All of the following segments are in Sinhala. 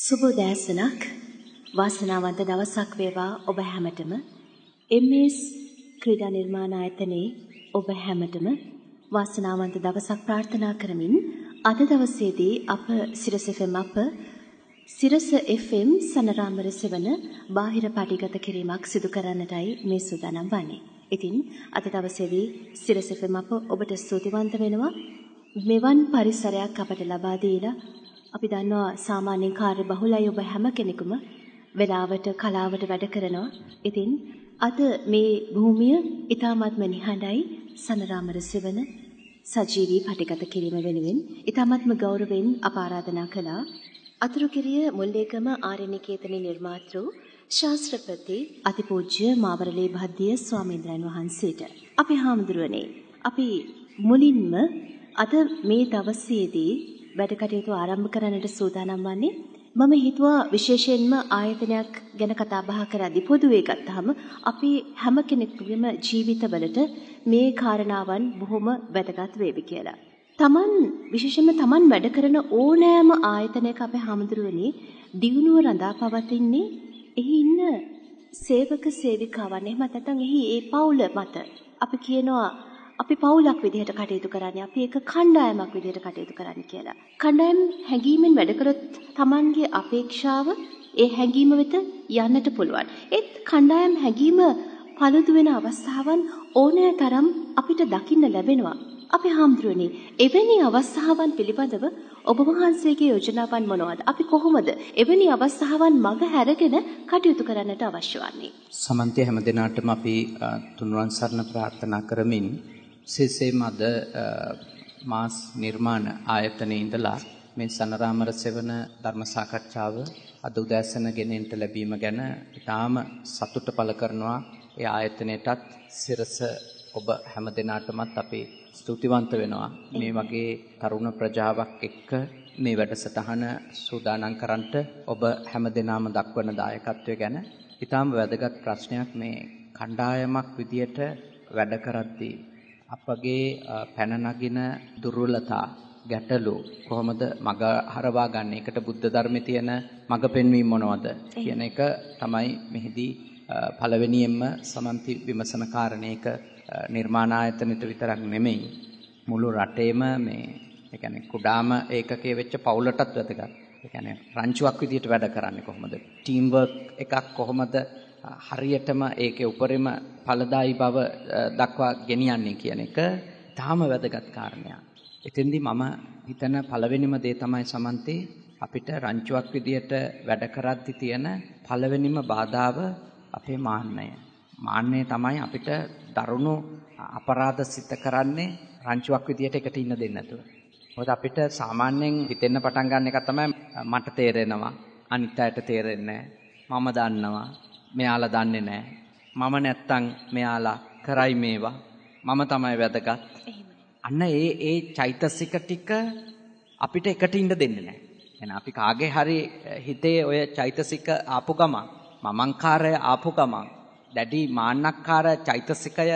සුබෝදෑසනක් වාසනාවන්ත දවසක් වේවා ඔබ හැමතෙම එම්.එස්. ක්‍රීඩා නිර්මාණායතනයේ ඔබ හැමතෙම වාසනාවන්ත දවසක් ප්‍රාර්ථනා කරමින් අද දවසේදී අප සිරස FM අප සිරස FM සනරාමර සෙවන බාහිර පටිගත කිරීමක් සිදු කරන්නටයි මේ සූදානම් වන්නේ. ඉතින් අද දවසේදී සිරස FM අප ඔබට ස්තුතිවන්ත වෙනවා. මෙවන් පරිසරයක් අපට ලබා දීලා අපි දන්නවා සාමාන්‍යයෙන් කාර්ය බහුලයි ඔබ හැම කෙනෙකුම වෙලාවට කලාවට වැඩ කරනවා. ඉතින් අද මේ භූමිය ඊ타මත්ම නිහඬයි සනරාමර සෙවන සජීවී පටිගත කිරීම වෙනුවෙන් ඊ타මත්ම ගෞරවයෙන් අප ආරාධනා කළා. අතුරුකිරිය මුල්ලේකම ආරණ්‍යකේතනයේ නිර්මාතෘ ශාස්ත්‍රපති අතිපූජ්‍ය මාවරලේ භද්දිය ස්වාමීන් වහන්සේට. අපේ හාමුදුරුවනේ අපි මුලින්ම අද මේ දවසේදී වැඩ කටයුතු ආරම්භ කරන්නට සූදානම් වන්නේ මම හිතුවා විශේෂයෙන්ම ආයතනයක් ගැන කතා බහ කරද්දී පොදුවේ ගත්තාම අපි හැම කෙනෙකුගේම ජීවිතවලට මේ කාරණාවන් බොහොම වැදගත් වේවි කියලා. Taman විශේෂයෙන්ම Taman වැඩ කරන ඕනෑම ආයතනයක අපේ හැමදෙරුවනේ දිනුව රඳා පවතින්නේ එහි ඉන්න සේවක සේවිකාවන් එහෙම නැත්නම් එහි ඒ පවුල මත අපි කියනවා අපි පවුලක් විදිහට කටයුතු කරන්නේ අපි ඒක කණ්ඩායමක් විදිහට කටයුතු කරන්නේ කියලා. කණ්ඩායම් හැඟීමෙන් වැඩ කරොත් Tamanගේ අපේක්ෂාව ඒ හැඟීම වෙත යන්නට පුළුවන්. ඒත් කණ්ඩායම් හැඟීම පළුදු වෙන අවස්ථාවන් ඕනෑ තරම් අපිට දකින්න ලැබෙනවා. අපි හාමුදුරනේ එවැනි අවස්ථාවන් පිළිබඳව ඔබ වහන්සේගේ යෝජනාවන් මොනවද? අපි කොහොමද එවැනි අවස්ථාවන් මඟ හැරගෙන කටයුතු කරන්නට අවශ්‍ය වන්නේ? සමන්තය හැමදෙනාටම අපි තුන්වන් සරණ ප්‍රාර්ථනා කරමින් සිසේ මද මාස් නිර්මාණ ආයතනයේ ඉඳලා මේ සනරාමර සෙවන ධර්ම සාකච්ඡාව අද උදෑසන ගෙනෙන්නට ලැබීම ගැන ඉතාම සතුට පළ කරනවා ඒ ආයතනයටත් සිරස ඔබ හැම දෙනාටමත් අපි ස්තුතිවන්ත වෙනවා මේ වගේ තරුණ ප්‍රජාවක් එක්ක මේ වැඩසටහන සූදානම් කරන්නට ඔබ හැම දෙනාම දක්වන දායකත්වය ගැන ඉතාම වැදගත් ප්‍රශ්නයක් මේ කණ්ඩායමක් විදියට වැඩ කරද්දී අපගේ පැන නගින දුර්වලතා ගැටලු කොහොමද මග හරවා ගන්න එකට බුද්ධ ධර්මයේ තියෙන මග පෙන්වීම මොනවද කියන එක තමයි මෙහිදී පළවෙනියෙන්ම සමන්ති විමසන කාරණේක නිර්මාණායතනෙට විතරක් නෙමෙයි මුළු රටේම මේ ඒ කියන්නේ කුඩාම ඒකකයේ වෙච්ච පවුලටත් වැදගත්. ඒ කියන්නේ රංචුවක් විදියට වැඩ කරන්නේ කොහොමද? ටීම් වර්ක් එකක් කොහොමද හරියටම ඒකේ උපරිම ඵලදායි බව දක්වා ගෙනියන්නේ කියන එක තාම වැදගත් කාරණයක්. එතෙන්දි මම හිතන පළවෙනිම දේ තමයි සමන්තේ අපිට රංචුවක් විදියට වැඩ කරද්දි තියෙන පළවෙනිම බාධාව අපේ මාන්නය. මාන්නය තමයි අපිට දරුණු අපරාධ සිත කරන්නේ රංචුවක් විදියට එකට ඉන්න දෙන්නේ නැතුව. මොකද අපිට සාමාන්‍යයෙන් හිතෙන්න පටන් ගන්න එක තමයි මට තේරෙනවා අනිත් අයට තේරෙන්නේ මම දන්නවා මෙයාලා දන්නේ නැහැ. මම නැත්තම් මෙයාලා කරයි මේවා. මම තමයි වැදගත්. අන්න ඒ ඒ චෛතසික ටික අපිට එකට ඉන්න දෙන්නේ නැහැ. එහෙනම් අපි කාගේ හරි හිතේ ඔය චෛතසික ආපු ගමන්, මමංකාරය ආපු ගමන්, දැඩි මාන්නක්කාර චෛතසිකය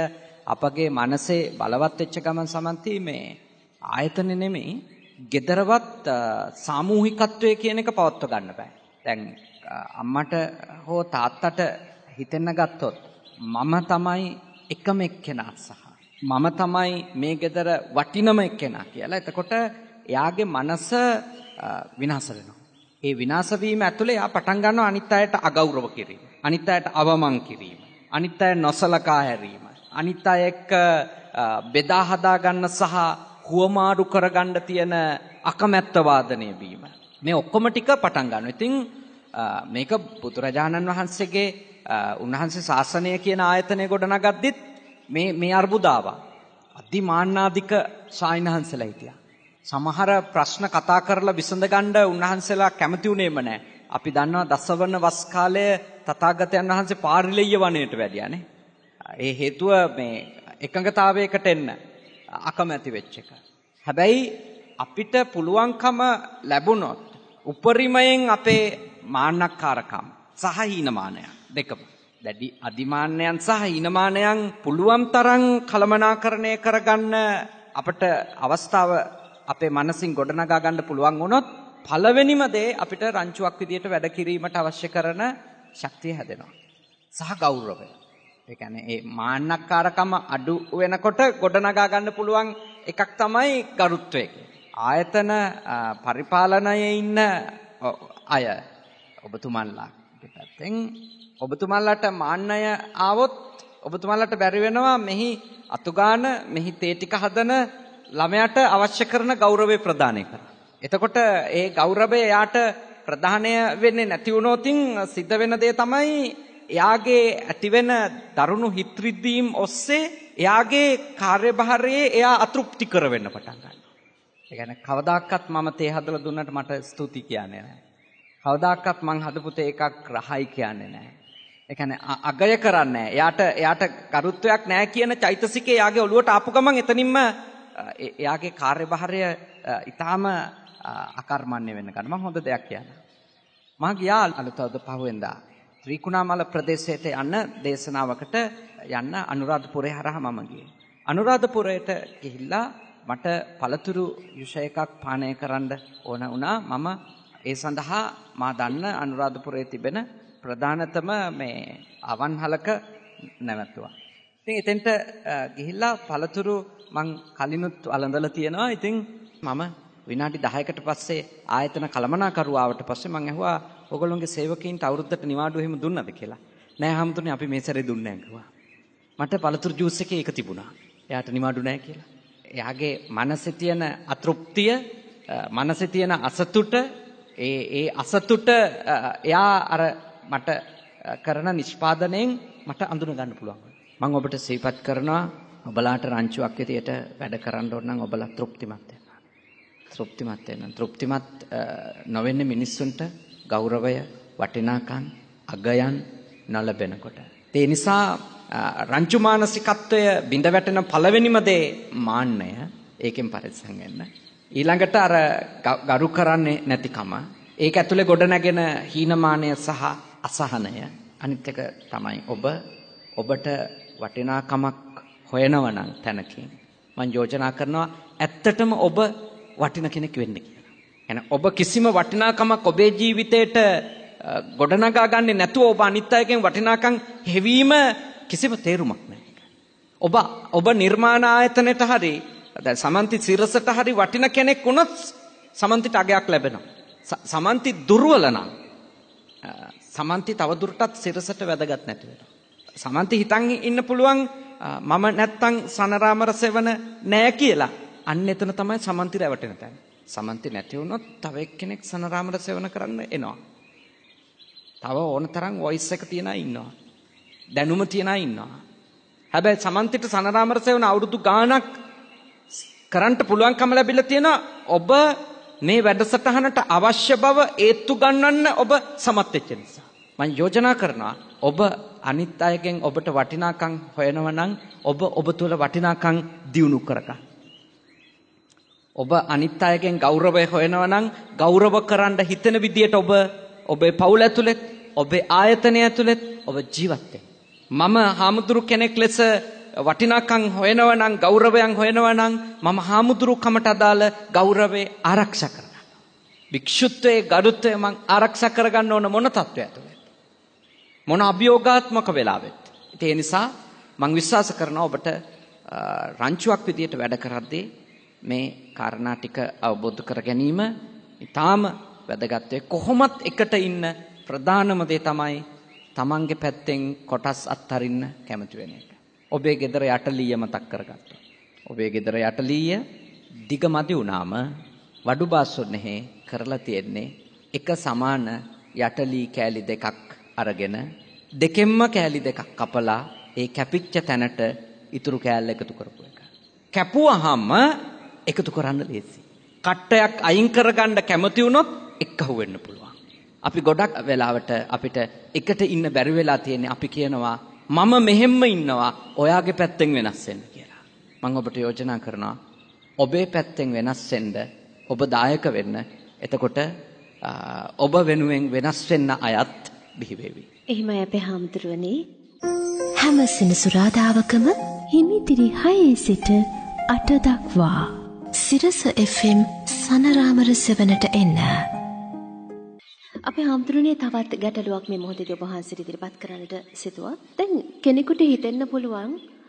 අපගේ මනසේ බලවත් වෙච්ච ගමන් සමන්ති මේ ආයතන නෙමෙයි, gedarawat සාමූහිකත්වය කියන එක පවත්ව ගන්න බෑ. දැන් අම්මට හෝ තාත්තට හිතෙන්න ගත්තොත් මම තමයි එකම එක්කෙනා සහ මම තමයි මේ ගෙදර වටිනම එක්කෙනා කියලා. එතකොට එයාගේ මනස විනාශ වෙනවා. ඒ විනාශ වීම ඇතුලේ එයා පටන් ගන්නවා අනිත් අයට අගෞරව කිරීම. අනිත් අයට අවමන් කිරීම. අනිත් අය නොසලකා හැරීම. අනිත් අය එක්ක බෙදා හදා ගන්න සහ හුවමාරු කරගන්න තියෙන අකමැත්ත වාදනය වීම. මේ ඔක්කොම ටික පටන් ගන්නවා. ඉතින් මේක බුදුරජාණන් වහන්සේගේ උන්වහන්සේ ශාසනය කියන ආයතනය ගොඩනගද්දිත් මේ මේ අර්බුදාවක්. අධිමාන්නාධික සායනහන්සලා හිටියා. සමහර ප්‍රශ්න කතා කරලා විසඳගන්න උන්වහන්සේලා කැමති වුණේම නැහැ. අපි දන්නවා දසවන වස් කාලයේ තථාගතයන් වහන්සේ පාරිලෙය්‍ය වනයේට වැඩියානේ. ඒ හේතුව මේ එකඟතාවයකට එන්න අකමැති වෙච්ච එක. හැබැයි අපිට පුළුවන්කම ලැබුණොත් උපරිමයෙන් අපේ මාන්නක්කාරකම් සහ හීනමානයන් දෙකම. දැඩි අධිමානයන් සහ හීනමානයන් පුළුවන් තරම් කළමනාකරණය කරගන්න අපට අවස්ථාව අපේ මනසින් ගොඩනගා ගන්න පුළුවන් වුණොත් පළවෙනිම දේ අපිට රංචුවක් විදියට වැඩ කිරීමට අවශ්‍ය කරන ශක්තිය හැදෙනවා. සහ ගෞරවය. ඒ කියන්නේ මේ මාන්නක්කාරකම අඩු වෙනකොට ගොඩනගා ගන්න පුළුවන් එකක් තමයි ගරුත්වය. ආයතන පරිපාලනයේ ඉන්න අය ඔබතුමන්ලා. ඒ පැත්තෙන් ඔබතුමන්ලට මාන්නය ආවොත් ඔබතුමන්ලට බැරි වෙනවා මෙහි අතුගාන මෙහි තේ ටික හදන ළමයාට අවශ්‍ය කරන ගෞරවය ප්‍රදානය කරන්න. එතකොට ඒ ගෞරවය එයාට ප්‍රධානය වෙන්නේ නැති වුණොතින් සිද්ධ වෙන දේ තමයි එයාගේ ඇතිවෙන දරුණු හිත්‍රිද්දීම් ඔස්සේ එයාගේ කාර්යභාරයේ එයා අතෘප්තිකර වෙන්න පටන් ගන්නවා. ඒ කියන්නේ කවදාකවත් මම තේ හදලා දුන්නට මට ස්තුති කියන්නේ නැහැ. කවදාකවත් මං හදපු එකක් රහයි කියන්නේ නැහැ. ඒ කියන්නේ අගය කරන්නේ නැහැ. එයාට එයාට කරුත්වයක් නැහැ කියන චෛතසිකේ එයාගේ ඔළුවට ආපු ගමන් එතනින්ම එයාගේ කාර්යභාරය ඊටාම අකර්මණ්‍ය වෙන්න ගන්න. මම හොඳ දෙයක් කියනවා. මා ගියා අලුතවද පහුවෙන්දා. ත්‍රිකුණාමල ප්‍රදේශයට යන්න දේශනාවකට යන්න අනුරාධපුරේ හරහා මම ගියේ. අනුරාධපුරයට ගිහිල්ලා මට පළතුරු යුෂ එකක් පානය කරන්න ඕන වුණා. මම ඒ සඳහා මා දන්න අනුරාධපුරයේ තිබෙන ප්‍රධානතම මේ අවන්හලක නැවතුවා. ඉතින් එතෙන්ට ගිහිල්ලා පළතුරු මං කලිනුත් අලඳලා තියෙනවා. ඉතින් මම විනාඩි 10කට පස්සේ ආයතන කළමනාකරුවාවට පස්සේ මං ඇහුවා ඔයගොල්ලෝගේ සේවකයින්ට අවුරුද්දට නිවාඩු එහෙම දුන්නද කියලා. නෑ හැමතුනේ අපි මේ සැරේ දුන්නේ නැහැ මට පළතුරු ජූස් එකේ ඒක තිබුණා. එයාට නිවාඩු නැහැ කියලා. එයාගේ මනසේ තියෙන අතෘප්තිය, මනසේ තියෙන අසතුට ඒ ඒ අසතුට එයා අර මට කරන නිෂ්පාදනයෙන් මට අඳුන ගන්න පුළුවන්. මම ඔබට සිහිපත් කරනවා ඔබලාට රංචුවක් විදියට වැඩ කරන්න ඕන නම් ඔබලා තෘප්තිමත් වෙන්න. තෘප්තිමත් වෙන්න. තෘප්තිමත් නොවෙන්න මිනිස්සුන්ට ගෞරවය, වටිනාකම්, අගයන් නොලැබෙනකොට. ඒ නිසා රංචු මානසිකත්වය බිඳ වැටෙන පළවෙනිම දේ මාන්නය. ඒකෙන් පරිස්සම් වෙන්න. ඊළඟට අර ගරු කරන්නේ නැතිකම ඒක ඇතුලේ ගොඩ නැගෙන හීනමානය සහ අසහනය අනිත් එක තමයි ඔබ ඔබට වටිනාකමක් හොයනවා නම් තැනකින් මම යෝජනා කරනවා ඇත්තටම ඔබ වටින කෙනෙක් වෙන්න කියලා. එන ඔබ කිසිම වටිනාකමක් ඔබේ ජීවිතේට ගොඩනගා ගන්නේ නැතුව ඔබ අනිත් අයගෙන් වටිනාකම් හෙවීම කිසිම තේරුමක් නැහැ. ඔබ ඔබ නිර්මාණ ආයතනෙට හරි දැන් සමන්ති සිරසට හරි වටින කෙනෙක් වුණොත් සමන්තිට අගයක් ලැබෙනවා. සමන්ති දුර්වල නම් සමන්ති තවදුරටත් සිරසට වැදගත් නැති වෙනවා. සමන්ති හිතන් ඉන්න පුළුවන් මම නැත්තම් සනරාමර සෙවන නෑ කියලා. අන්න එතන තමයි සමන්ති රැවටෙන තැන. සමන්ති නැති වුණොත් තව එක්කෙනෙක් සනරාමර සෙවන කරන්න එනවා. තව ඕනතරම් වොයිස් එක තියන අය ඉන්නවා. දැනුම තියන අය ඉන්නවා. හැබැයි සමන්තිට සනරාමර සෙවන අවුරුදු ගාණක් කරන්න පුළුවන්කම ලැබිලා තියෙනවා ඔබ මේ වැඩසටහනට අවශ්‍ය බව ඒත්තු ගන්නන්න ඔබ සමත් වෙච්ච නිසා මම යෝජනා කරනවා ඔබ අනිත් අයගෙන් ඔබට වටිනාකම් හොයනවා නම් ඔබ ඔබ තුළ වටිනාකම් දියුණු කරගන්න ඔබ අනිත් අයගෙන් ගෞරවය හොයනවා නම් ගෞරව කරන්න හිතෙන විදියට ඔබ ඔබේ පවුල ඇතුළෙත් ඔබේ ආයතනය ඇතුළෙත් ඔබ ජීවත් මම හාමුදුරු කෙනෙක් ලෙස වටිනාකම් හොයනවා නම් ගෞරවයන් හොයනවා නම් මම හාමුදුරුකමට අදාළ ගෞරවේ ආරක්ෂා කරගන්න. වික්ෂුත්වයේ ගරුත්වය මං ආරක්ෂා කරගන්න ඕන මොන තත්වයකද? මොන අභියෝගාත්මක වෙලාවෙත්. ඒ නිසා මං විශ්වාස කරනවා ඔබට රංචුවක් විදියට වැඩ කරද්දී මේ කාරණා ටික අවබෝධ කර ගැනීම ඊටාම වැදගත් වෙයි. කොහොමත් එකට ඉන්න ප්‍රධානම දේ තමයි තමන්ගේ පැත්තෙන් කොටස් අත්හරින්න කැමති වෙන එක. ඔබේ ගෙදර යටලීය මතක් කරගත්තා. ඔබේ ගෙදර යටලීය දිගමදි වුණාම වඩු බාස්සොන්නේහි කරලා තියෙන්නේ එක සමාන යටලී කෑලි දෙකක් අරගෙන දෙකෙන්ම කෑලි දෙකක් කපලා ඒ කැපිච්ච තැනට ඉතුරු කෑල්ල එකතු කරපු එක. කැපුවහම එකතු කරන්න ලේසි. කට්ටයක් අයින් කරගන්න කැමති වුණොත් එක්කහු වෙන්න පුළුවන්. අපි ගොඩක් වෙලාවට අපිට එකට ඉන්න බැරි වෙලා තියෙන්නේ අපි කියනවා මම මෙහෙම්ම ඉන්නවා ඔයාගේ පැත්තෙන් වෙනස් වෙන්න කියලා. මම ඔබට යෝජනා කරනවා ඔබේ පැත්තෙන් වෙනස් වෙන්න ඔබ දායක වෙන්න. එතකොට ඔබ වෙනුවෙන් වෙනස් වෙන්න අයත් බිහි වෙවි. එහෙමයි අපේ හාමුදුරුවනි. හැම සෙනසුරාදාවකම හිමිතිරි 6 සිට 8 දක්වා සිරස FM සනරාමර සෙවණට එන්න. අපේ හාමුදුරනේ තවත් ගැටලුවක් මේ මොහොතේදී ඔබ වහන්සේට ඉදිරිපත් කරන්නට සිතුවා. දැන් කෙනෙකුට හිතෙන්න පුළුවන්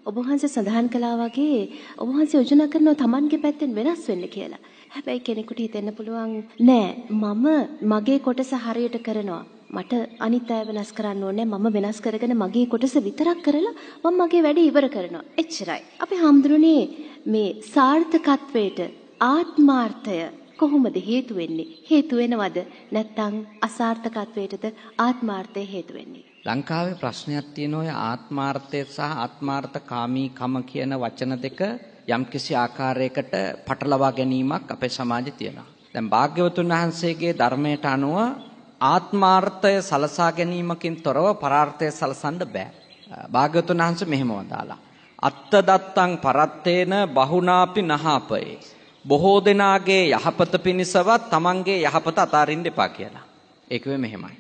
ඔබ වහන්සේ සඳහන් කළා වගේ ඔබ වහන්සේ යෝජනා කරනවා Tamanගේ පැත්තෙන් වෙනස් වෙන්න කියලා. හැබැයි කෙනෙකුට හිතෙන්න පුළුවන් නෑ මම මගේ කොටස හරියට කරනවා. මට අනිත් අය වෙනස් කරන්න ඕනේ මම වෙනස් කරගෙන මගේ කොටස විතරක් කරලා මම මගේ වැඩේ ඉවර කරනවා. එච්චරයි. අපේ හාමුදුරනේ මේ සාර්ථකත්වයට ආත්මාර්ථය කොහොමද හේතු වෙන්නේ? හේතු වෙනවද? නැත්නම් අසාර්ථකත්වයටද ආත්මාර්ථය හේතු වෙන්නේ? ලංකාවේ ප්‍රශ්නයක් තියෙන ඔය ආත්මාර්ථය සහ ආත්මාර්ථකාමීකම කියන වචන දෙක යම්කිසි ආකාරයකට පටලවා ගැනීමක් අපේ සමාජයේ තියෙනවා. දැන් භාග්‍යවතුන් වහන්සේගේ ධර්මයට අනුව ආත්මාර්ථය සලසා ගැනීමකින් තොරව පරාර්ථය සලසන්න බෑ. භාග්‍යවතුන් වහන්සේ මෙහෙම වදාලා. අත්ත දත්තං පරත්තේන බහුණාපි නහාපේ. බොහෝ දෙනාගේ යහපත පිණිසවත් Tamanගේ යහපත අතාරින්න එපා කියලා. ඒකෙ මෙහෙමයි.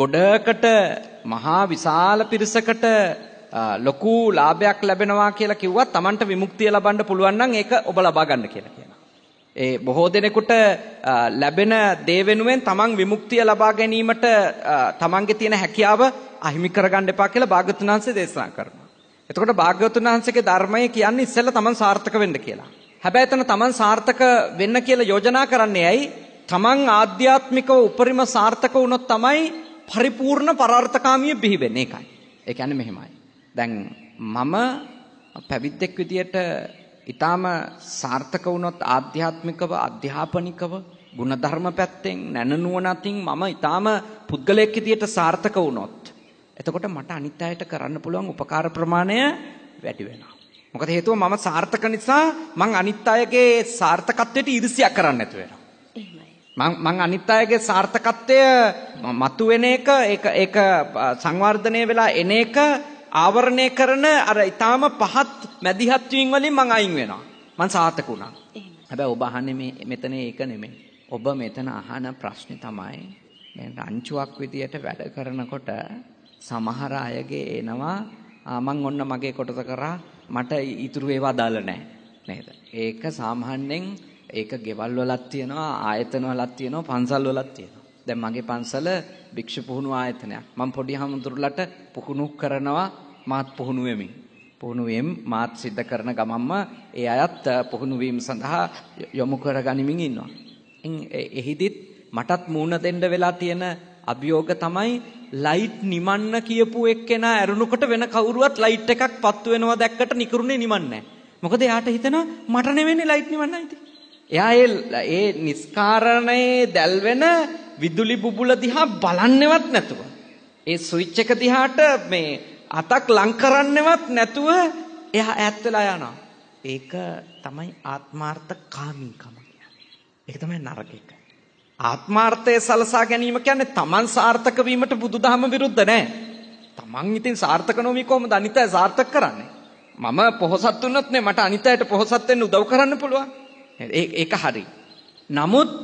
ගොඩකට මහා විශාල පිරිසකට ලොකු ලාභයක් ලැබෙනවා කියලා කිව්වත් Tamanට විමුක්තිය ලබන්න පුළුවන් නම් ඒක ඔබ ලබා ගන්න කියලා කියනවා. ඒ බොහෝ දෙනෙකුට ලැබෙන දේ වෙනුවෙන් Taman විමුක්තිය ලබා ගැනීමට Tamanගේ තියෙන හැකියාව අහිමි කරගන්න එපා කියලා භාග්‍යතුන් වහන්සේ දේශනා කරනවා. එතකොට භාග්‍යවතුන් වහන්සේගේ ධර්මය කියන්නේ ඉස්සෙල්ලා තමන් සාර්ථක වෙන්න කියලා. හැබැයි එතන Taman සාර්ථක වෙන්න කියලා යෝජනා කරන්නේ ඇයි? Taman ආධ්‍යාත්මිකව උපරිම සාර්ථක වුණොත් තමයි පරිපූර්ණ පරාර්ථකාමිය බිහි වෙන්නේ ඒකයි. ඒ කියන්නේ මෙහෙමයි. දැන් මම පැවිද්දෙක් විදියට ඊටාම සාර්ථක වුණොත් ආධ්‍යාත්මිකව අධ්‍යාපනිකව ಗುಣධර්ම පැත්තෙන් නැනනුවණ අතින් මම ඊටාම පුද්ගලයෙක් විදියට සාර්ථක වුණොත් එතකොට මට අනිත් අයට කරන්න පුළුවන් උපකාර ප්‍රමාණය වැඩි වෙනවා. මොකද හේතුව මම සාර්ථක නිසා මං අනිත් අයගේ සාර්ථකත්වයට ඊර්ෂ්‍යා කරන්න නැතු වෙනවා. මං අනිත් අයගේ සාර්ථකත්වය මතුවෙන එක ඒක ඒක සංවර්ධනය වෙලා එන එක ආවරණය කරන අර ඊටාම පහත් මැදිහත් වීම වලින් මං අයින් වෙනවා. මං සාර්ථක වුණා. හැබැයි ඔබ අහන්නේ මේ මෙතන ඒක නෙමෙයි. ඔබ මෙතන අහන ප්‍රශ්නේ තමයි දැන් රංචුවක් විදියට වැඩ කරනකොට සමහර අයගේ එනවා ආ මං ඔන්න මගේ කොටස කරා මට ඉතුරු ඒවා දාල නැහැ නේද? ඒක සාමාන්‍යයෙන් ඒක ගෙවල් වලත් තියෙනවා ආයතන වලත් තියෙනවා පන්සල් වලත් තියෙනවා. දැන් මගේ පන්සල භික්ෂු පුහුණු ආයතනයක්. මම පොඩි හමුදුරලට පුහුණු කරනවා මාත් පුහුණු වෙමින්. පුහුණු වීම මාත් සිද්ධ කරන ගමම්ම ඒ අයත් පුහුණු වීම සඳහා යොමු කරගනිමින් ඉන්නවා. එහිදිත් මටත් මූණ දෙන්න වෙලා තියෙන අභියෝග තමයි ලයිට් නිමන්න කියපු එක්කෙනා ඇරුණුකොට වෙන කවුරුවත් ලයිට් එකක් පත්තු වෙනවා දැක්කට නිකරුනේ නිමන්නේ මොකද එයාට හිතෙනවා මට නෙවෙන්නේ ලයිට් නිවන්න ඇති. එයා ඒ ඒ නිස්කාරණයේ දැල්වෙන විදුලි බුබුල දිහා බලන්නේවත් නැතුව ඒ ස්විච් එක දිහාට මේ අතක් ලං කරන්නේවත් නැතුව එයා ඈත් වෙලා යනවා. ඒක තමයි ආත්මාර්ථ කාමීකම කියන්නේ. ඒක තමයි නරක එක. ආත්මාර්ථය සලසා ගැනීම කියන්නේ Taman සාර්ථක වීමට බුදුදහම විරුද්ධ නෑ. Taman ඉතින් සාර්ථක නොවී කොහොමද අනිත්‍ය සාර්ථක කරන්නේ? මම පොහසත් වුණොත් නේ මට අනිත්‍යයට පොහසත් වෙන්න උදව් කරන්න පුළුවන්. ඒක හරි. නමුත්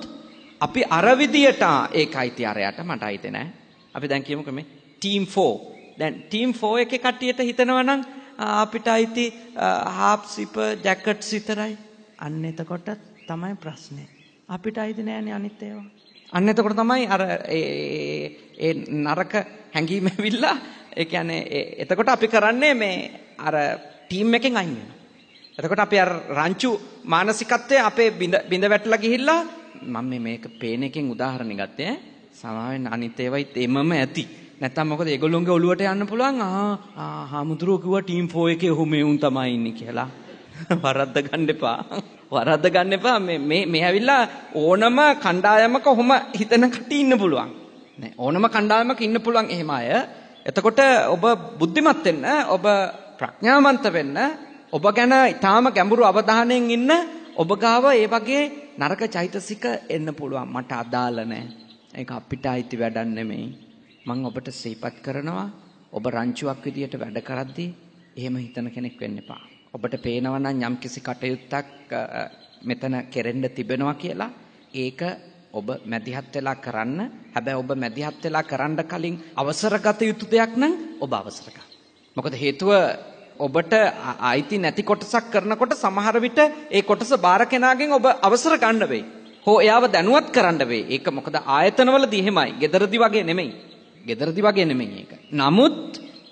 අපි අර විදියට ඒකයි තියරයට මට හිතේ නෑ. අපි දැන් කියමුකෝ මේ ටීම් 4. දැන් ටීම් 4 එකේ කට්ටියට හිතනවා නම් අපිට අයිති හාප් සිප ජැකට්ස් විතරයි. අන්න එතකොට තමයි ප්‍රශ්නේ. අපිට අයිති නෑනේ අනිත් ඒවා. අන්න එතකොට තමයි අර ඒ නරක හැංගීම ඇවිල්ලා ඒ කියන්නේ එතකොට අපි කරන්නේ මේ අර ටීම් එකෙන් අයින් වෙනවා. එතකොට අපි අර රංචු මානසිකත්වයේ අපේ බිඳ බිඳ වැටලා ගිහිල්ලා මම මේක පේන එකෙන් උදාහරණ ගත්තේ සමාවෙන් අනිත් ඒවයිත් එමම ඇති. නැත්තම් මොකද ඒගොල්ලොන්ගේ ඔළුවට යන්න පුළුවන් ආ ආ හාමුදුරුවෝ කිව්වා ටීම් 4 එකේ ඔහු මේ උන් තමයි ඉන්නේ කියලා. වරද්ද ගන්න එපා. වරද්ද ගන්න එපා. මේ මේ මේ ඇවිල්ලා ඕනම කණ්ඩායමක ඔහොම හිතන කටි ඉන්න පුළුවන්. නේ ඕනම කණ්ඩායමක ඉන්න පුළුවන් එහෙම අය. එතකොට ඔබ බුද්ධිමත් වෙන්න, ඔබ ප්‍රඥාවන්ත වෙන්න, ඔබ ගැන ඊටාම ගැඹුරු අවධානයෙන් ඉන්න ඔබ ගාව ඒ වගේ නරක චෛතසික එන්න පුළුවන්. මට අදාළ නැහැ. ඒක අපිට අයිති වැඩක් නෙමෙයි. මම ඔබට සිහිපත් කරනවා ඔබ රංචුවක් විදියට වැඩ කරද්දී එහෙම හිතන කෙනෙක් වෙන්න එපා. ඔබට පේනවා නම් යම්කිසි කටයුත්තක් මෙතන කෙරෙන්න තිබෙනවා කියලා ඒක ඔබ මැදිහත් වෙලා කරන්න. හැබැයි ඔබ මැදිහත් වෙලා කරන්න කලින් අවසර ගත යුතු දෙයක් නම් ඔබ අවසර ගන්න. මොකද හේතුව ඔබට අයිති නැති කොටසක් කරනකොට සමහර විට ඒ කොටස බාර කෙනාගෙන් ඔබ අවසර ගන්න වෙයි. හෝ එයාව දැනුවත් කරන්න වෙයි. ඒක මොකද ආයතනවලදී එහෙමයි. gederdi වගේ නෙමෙයි. gederdi වගේ නෙමෙයි ඒක. නමුත්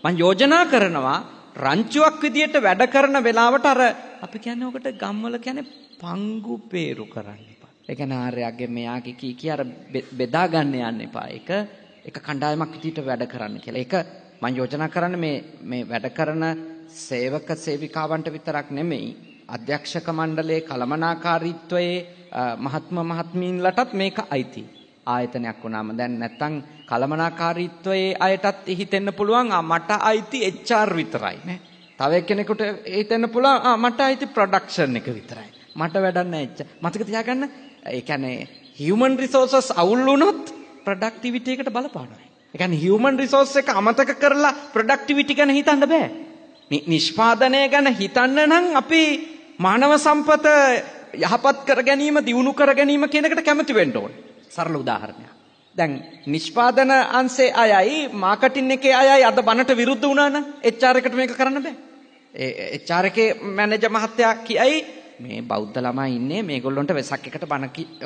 මම යෝජනා කරනවා රංචුවක් විදියට වැඩ කරන වෙලාවට අර අපි කියන්නේ ඔකට ගම්වල කියන්නේ පංගු peeru කරන්න එපා. ඒ කියන්නේ ආර්යගේ මෙයාගේ කී කී අර බෙදා ගන්න යන්න එපා. ඒක එක කණ්ඩායමක් විදියට වැඩ කරන්න කියලා. ඒක මම යෝජනා කරන්නේ මේ මේ වැඩ කරන සේවක සේවිකාවන්ට විතරක් නෙමෙයි අධ්‍යක්ෂක මණ්ඩලයේ කළමනාකාරීත්වයේ මහත්ම මහත්මීන්ලටත් මේක අයිති. ආයතනයක් වුණාම දැන් නැත්තම් කලමනාකාරීත්වයේ අයටත් හිතෙන්න පුළුවන් මට අයිති HR විතරයි නේ. තව කෙනෙකුට හිතෙන්න පුළුවන් මට අයිති ප්‍රොඩක්ෂන් එක විතරයි. මට වැඩක් නැහැ. මතක තියාගන්න ඒ කියන්නේ human resources අවුල් වුණොත් productivity එකට බලපානවා. ඒ කියන්නේ human resource එක අමතක කරලා productivity ගැන හිතන්න බෑ. නිෂ්පාදනය ගැන හිතන්න නම් අපි මානව සම්පත යහපත් කර ගැනීම දියුණු කර ගැනීම කියන එකට කැමති වෙන්න ඕනේ. සරල උදාහරණයක්. දැන් නිෂ්පාදන අංශේ අයයි මාකටින් එකේ අයයි අද බනට විරුද්ධ වුණා නම් HR එකට මේක කරන්න බෑ. ඒ HR එකේ මැනේජර් මහත්තයා කියයි මේ බෞද්ධ ළමයි ඉන්නේ මේගොල්ලොන්ට වෙසක් එකට බන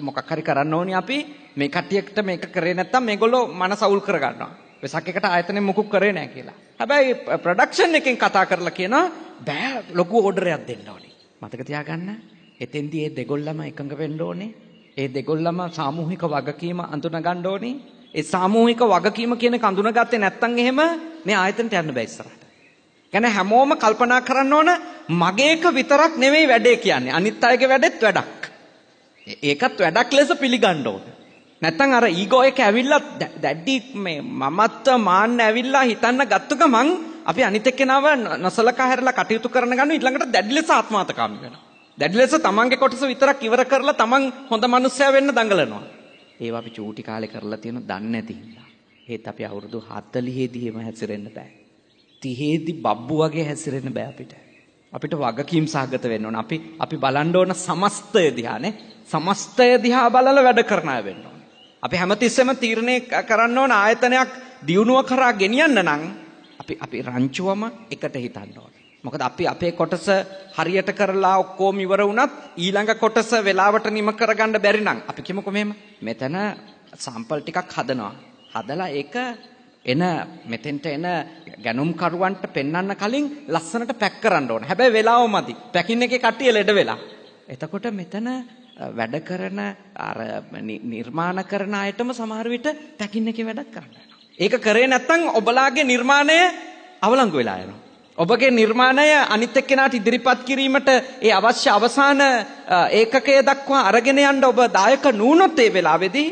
මොකක් හරි කරන්න ඕනි අපි මේ කට්ටියකට මේක කරේ නැත්තම් මේගොල්ලෝ මනස අවුල් කරගන්නවා. වෙසක් එකට ආයතනෙ මුකුත් කරේ නැහැ කියලා. හැබැයි ප්‍රොඩක්ෂන් එකෙන් කතා කරලා කියනවා බෑ ලොකු ඕඩරයක් දෙන්න ඕනේ. මතක තියාගන්න. එතෙන්දී ඒ දෙගොල්ලම එකඟ වෙන්න ඕනේ. ඒ දෙගොල්ලම සාමූහික වගකීම අඳුනගන්න ඕනේ. ඒ සාමූහික වගකීම කියන එක අඳුනගත්තේ නැත්නම් එහෙම මේ ආයතනට යන්න බෑ ඉස්සරහට. يعني හැමෝම කල්පනා කරන්න ඕන මගේක විතරක් නෙමෙයි වැඩේ කියන්නේ. අනිත් අයගේ වැඩෙත් වැඩක්. ඒකත් වැඩක් ලෙස පිළිගන්න ඕන. නැත්නම් අර ඊගෝ එක ඇවිල්ලා දැඩි මේ මමත්ව මාන්න ඇවිල්ලා හිතන්න ගත්ත ගමන් අපි අනිත් එක්කෙනාව නොසලකා හැරලා කටයුතු කරන ගමන් ඊළඟට දැඩි ලෙස ආත්මාර්ථකාමී වෙනවා. දැඩි ලෙස තමන්ගේ කොටස විතරක් ඉවර කරලා තමන් හොඳ මනුස්සයා වෙන්න දඟලනවා. ඒවා අපි චූටි කාලේ කරලා තියෙන දන්නේ නැති හින්දා. ඒත් අපි අවුරුදු 40 දී එහෙම හැසිරෙන්න බෑ. 30 දී බබ්බු වගේ හැසිරෙන්න බෑ අපිට. අපිට වගකීම් සහගත වෙන්න ඕන. අපි අපි බලන්න ඕන සමස්තය දිහා නේ. සමස්තය දිහා බලලා වැඩ කරන අය වෙන්න ඕන. අපි හැමතිස්සෙම තීරණය කරන්න ඕන ආයතනයක් දියුණුව කරා ගෙනියන්න නම් අපි අපි රංචුවම එකට හිතන්න ඕන. මොකද අපි අපේ කොටස හරියට කරලා ඔක්කොම ඉවර වුණත් ඊළඟ කොටස වෙලාවට නිම කරගන්න බැරි නම් අපි කිමුකෝ මෙහෙම මෙතන සාම්පල් ටිකක් හදනවා හදලා ඒක එන මෙතෙන්ට එන ගණුම් කරුවන්ට පෙන්වන්න කලින් ලස්සනට පැක් කරන්න ඕන. හැබැයි වෙලාව මදි. පැකින් එකේ කට්ටිය ලෙඩ වෙලා. එතකොට මෙතන වැඩ කරන අර නිර්මාණ කරන අයටම සමහර විට පැකින් එකේ වැඩක් කරන්න ඒක කරේ නැත්නම් ඔබලාගේ නිර්මාණය අවලංගු වෙලා යනවා. ඔබගේ නිර්මාණය අනිත් එක්කෙනාට ඉදිරිපත් කිරීමට ඒ අවශ්‍ය අවසාන ඒකකය දක්වා අරගෙන යන්න ඔබ දායක නුනොත් ඒ වෙලාවේදී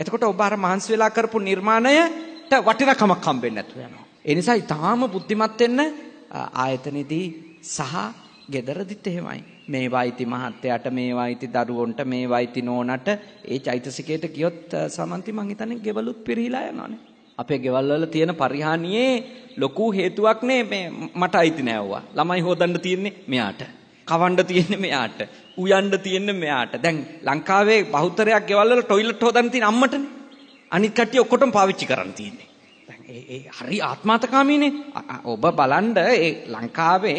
එතකොට ඔබ අර මහන්සි වෙලා කරපු නිර්මාණයට වටිනකමක් හම්බෙන්නේ නැතුව යනවා. ඒ නිසා ඊටාම බුද්ධිමත් වෙන්න ආයතනෙදී සහ gederadit එහෙමයි. මේවා ඉති මහත්තයාට මේවා ඉති දරුවන්ට මේවා ඉති නෝනට ඒ චෛතසිකයට ගියොත් සමන්ති මං හිතන්නේ ගෙවලුත් පිරීලා යනවානේ. අපේ ගෙවල් වල තියෙන පරිහානියේ ලොකු හේතුවක් නේ මේ මට අයිති නෑවවා. ළමයි හොදන්න තියෙන්නේ මෙයාට. කවන්න තියෙන්නේ මෙයාට. උයන්න තියෙන්නේ මෙයාට. දැන් ලංකාවේ බහුතරයක් ගෙවල් වල টয়ලට් හොදන්න තියෙන අම්මටනේ. අනිත් කට්ටිය ඔක්කොටම පාවිච්චි කරන් තියෙන්නේ. දැන් ඒ ඒ හරි ආත්මාර්ථකාමීනේ. ඔබ බලන්න ඒ ලංකාවේ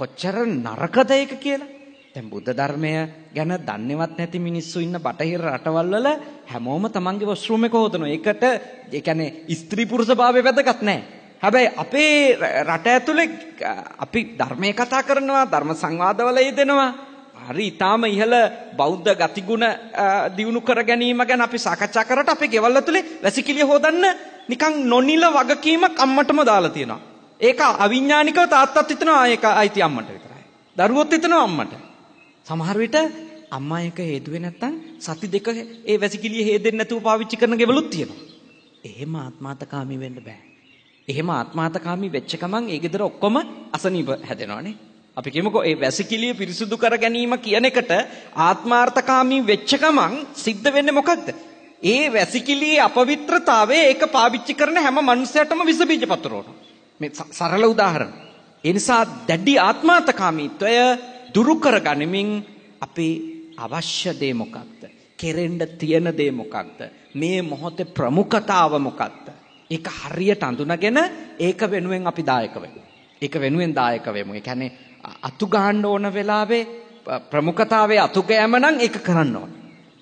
කොච්චර නරකද ඒක කියලා. දැන් බුද්ධ ධර්මය ගැන දන්නේවත් නැති මිනිස්සු ඉන්න බටහිර රටවල් වල හැමෝම තමන්ගේ වොෂ්රූම් එක හොදනවා. ඒකට ඒ කියන්නේ ස්ත්‍රී පුරුෂ භාවය වැදගත් නැහැ. හැබැයි අපේ රට ඇතුලේ අපි ධර්මයේ කතා කරනවා, ධර්ම සංවාදවල යෙදෙනවා. හරි ඊටාම ඉහළ බෞද්ධ ගතිගුණ දියුණු කර ගැනීම ගැන අපි සාකච්ඡා කරලා අපේ ගෙවල් ඇතුලේ වැසිකිළිය හොදන්න නිකන් නොනිල වගකීමක් අම්මටම දාලා තියෙනවා. ඒක අවිඥානිකව තාත්තත් හිතනවා ඒක අයිති අම්මට විතරයි. දරුවොත් හිතනවා අම්මට. සමහර විට අම්මා එක හේතුවේ නැත්තම් සති දෙක ඒ වැසිකිළිය හේදෙන්නේ නැතුව පාවිච්චි කරන ගෙවලුත් තියෙනවා. එහෙම ආත්මාතකාමී වෙන්න බෑ. එහෙම ආත්මාතකාමී වෙච්ච ගමන් ඒ ගෙදර ඔක්කොම අසනීප හැදෙනවානේ. අපි කියමුකෝ ඒ වැසිකිළිය පිරිසුදු කර ගැනීම කියන එකට ආත්මාර්ථකාමී වෙච්ච ගමන් සිද්ධ වෙන්නේ මොකක්ද? ඒ වැසිකිළියේ අපවිත්‍රතාවය ඒක පාවිච්චි කරන හැම මනුස්සයටම විස බීජ පතුරවනවා. මේ සරල උදාහරණ. ඒ නිසා දැඩි ආත්මාර්ථකාමීත්වය දුරු කරගනිමින් අපි අවශ්‍ය දේ මොකක්ද? කෙරෙන්න තියෙන දේ මොකක්ද? මේ මොහොතේ ප්‍රමුඛතාව මොකක්ද? ඒක හරියට අඳුනගෙන ඒක වෙනුවෙන් අපි දායක ඒක වෙනුවෙන් දායක වෙමු. ඒ කියන්නේ අතු ගන්න ඕන වෙලාවේ ප්‍රමුඛතාවයේ අතු ගෑම නම් ඒක කරන්න ඕන.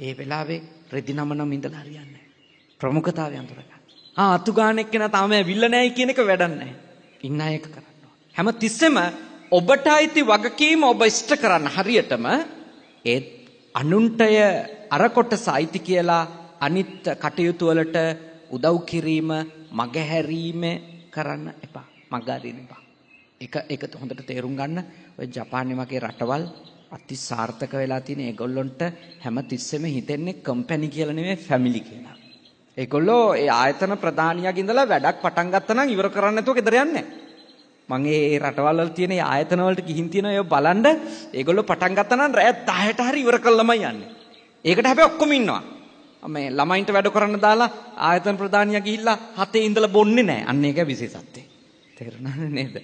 ඒ වෙලාවේ රෙදි නම නම් ඉඳලා හරියන්නේ නැහැ. ප්‍රමුඛතාවය අඳුරගන්න. ආ අතු ගන්න එක්කෙනා තාම ඇවිල්ලා නැහැ කියන එක වැඩක් නැහැ. ඉන්න අය ඒක කරන්න ඕන. හැම තිස්සෙම ඔබට අයිති වගකීම ඔබ ඉෂ්ට කරන්න හරියටම ඒත් අනුන්ටය අර කොටස අයිති කියලා අනිත් කටයුතු වලට උදව් කිරීම මගහැරීම කරන්න එපා. මගහරින්න එපා. ඒක ඒක හොඳට තේරුම් ගන්න. ඔය ජපානයේ වගේ රටවල් අති සාර්ථක වෙලා තියෙන ඒගොල්ලොන්ට හැම තිස්සෙම හිතෙන්නේ කම්පැනි කියලා නෙමෙයි ෆැමිලි කියලා. ඒගොල්ලෝ ඒ ආයතන ප්‍රධානියාගේ ඉඳලා වැඩක් පටන් ගත්තා නම් ඉවර කරන්න නැතුව ගෙදර යන්නේ නැහැ. මම ඒ රටවල් වල තියෙන ආයතන වලට ගිහින් තියෙන ඒවා බලන්න ඒගොල්ලෝ පටන් ගත්තා නම් රෑ 10ට හරි ඉවර කළමයි යන්නේ. ඒකට හැබැයි ඔක්කොම ඉන්නවා. මේ ළමයින්ට වැඩ කරන්න දාලා ආයතන ප්‍රධානියා ගිහිල්ලා හතේ ඉඳලා බොන්නේ නැහැ. අන්න ඒක විශේෂත්වය. තේරුණාද නේද?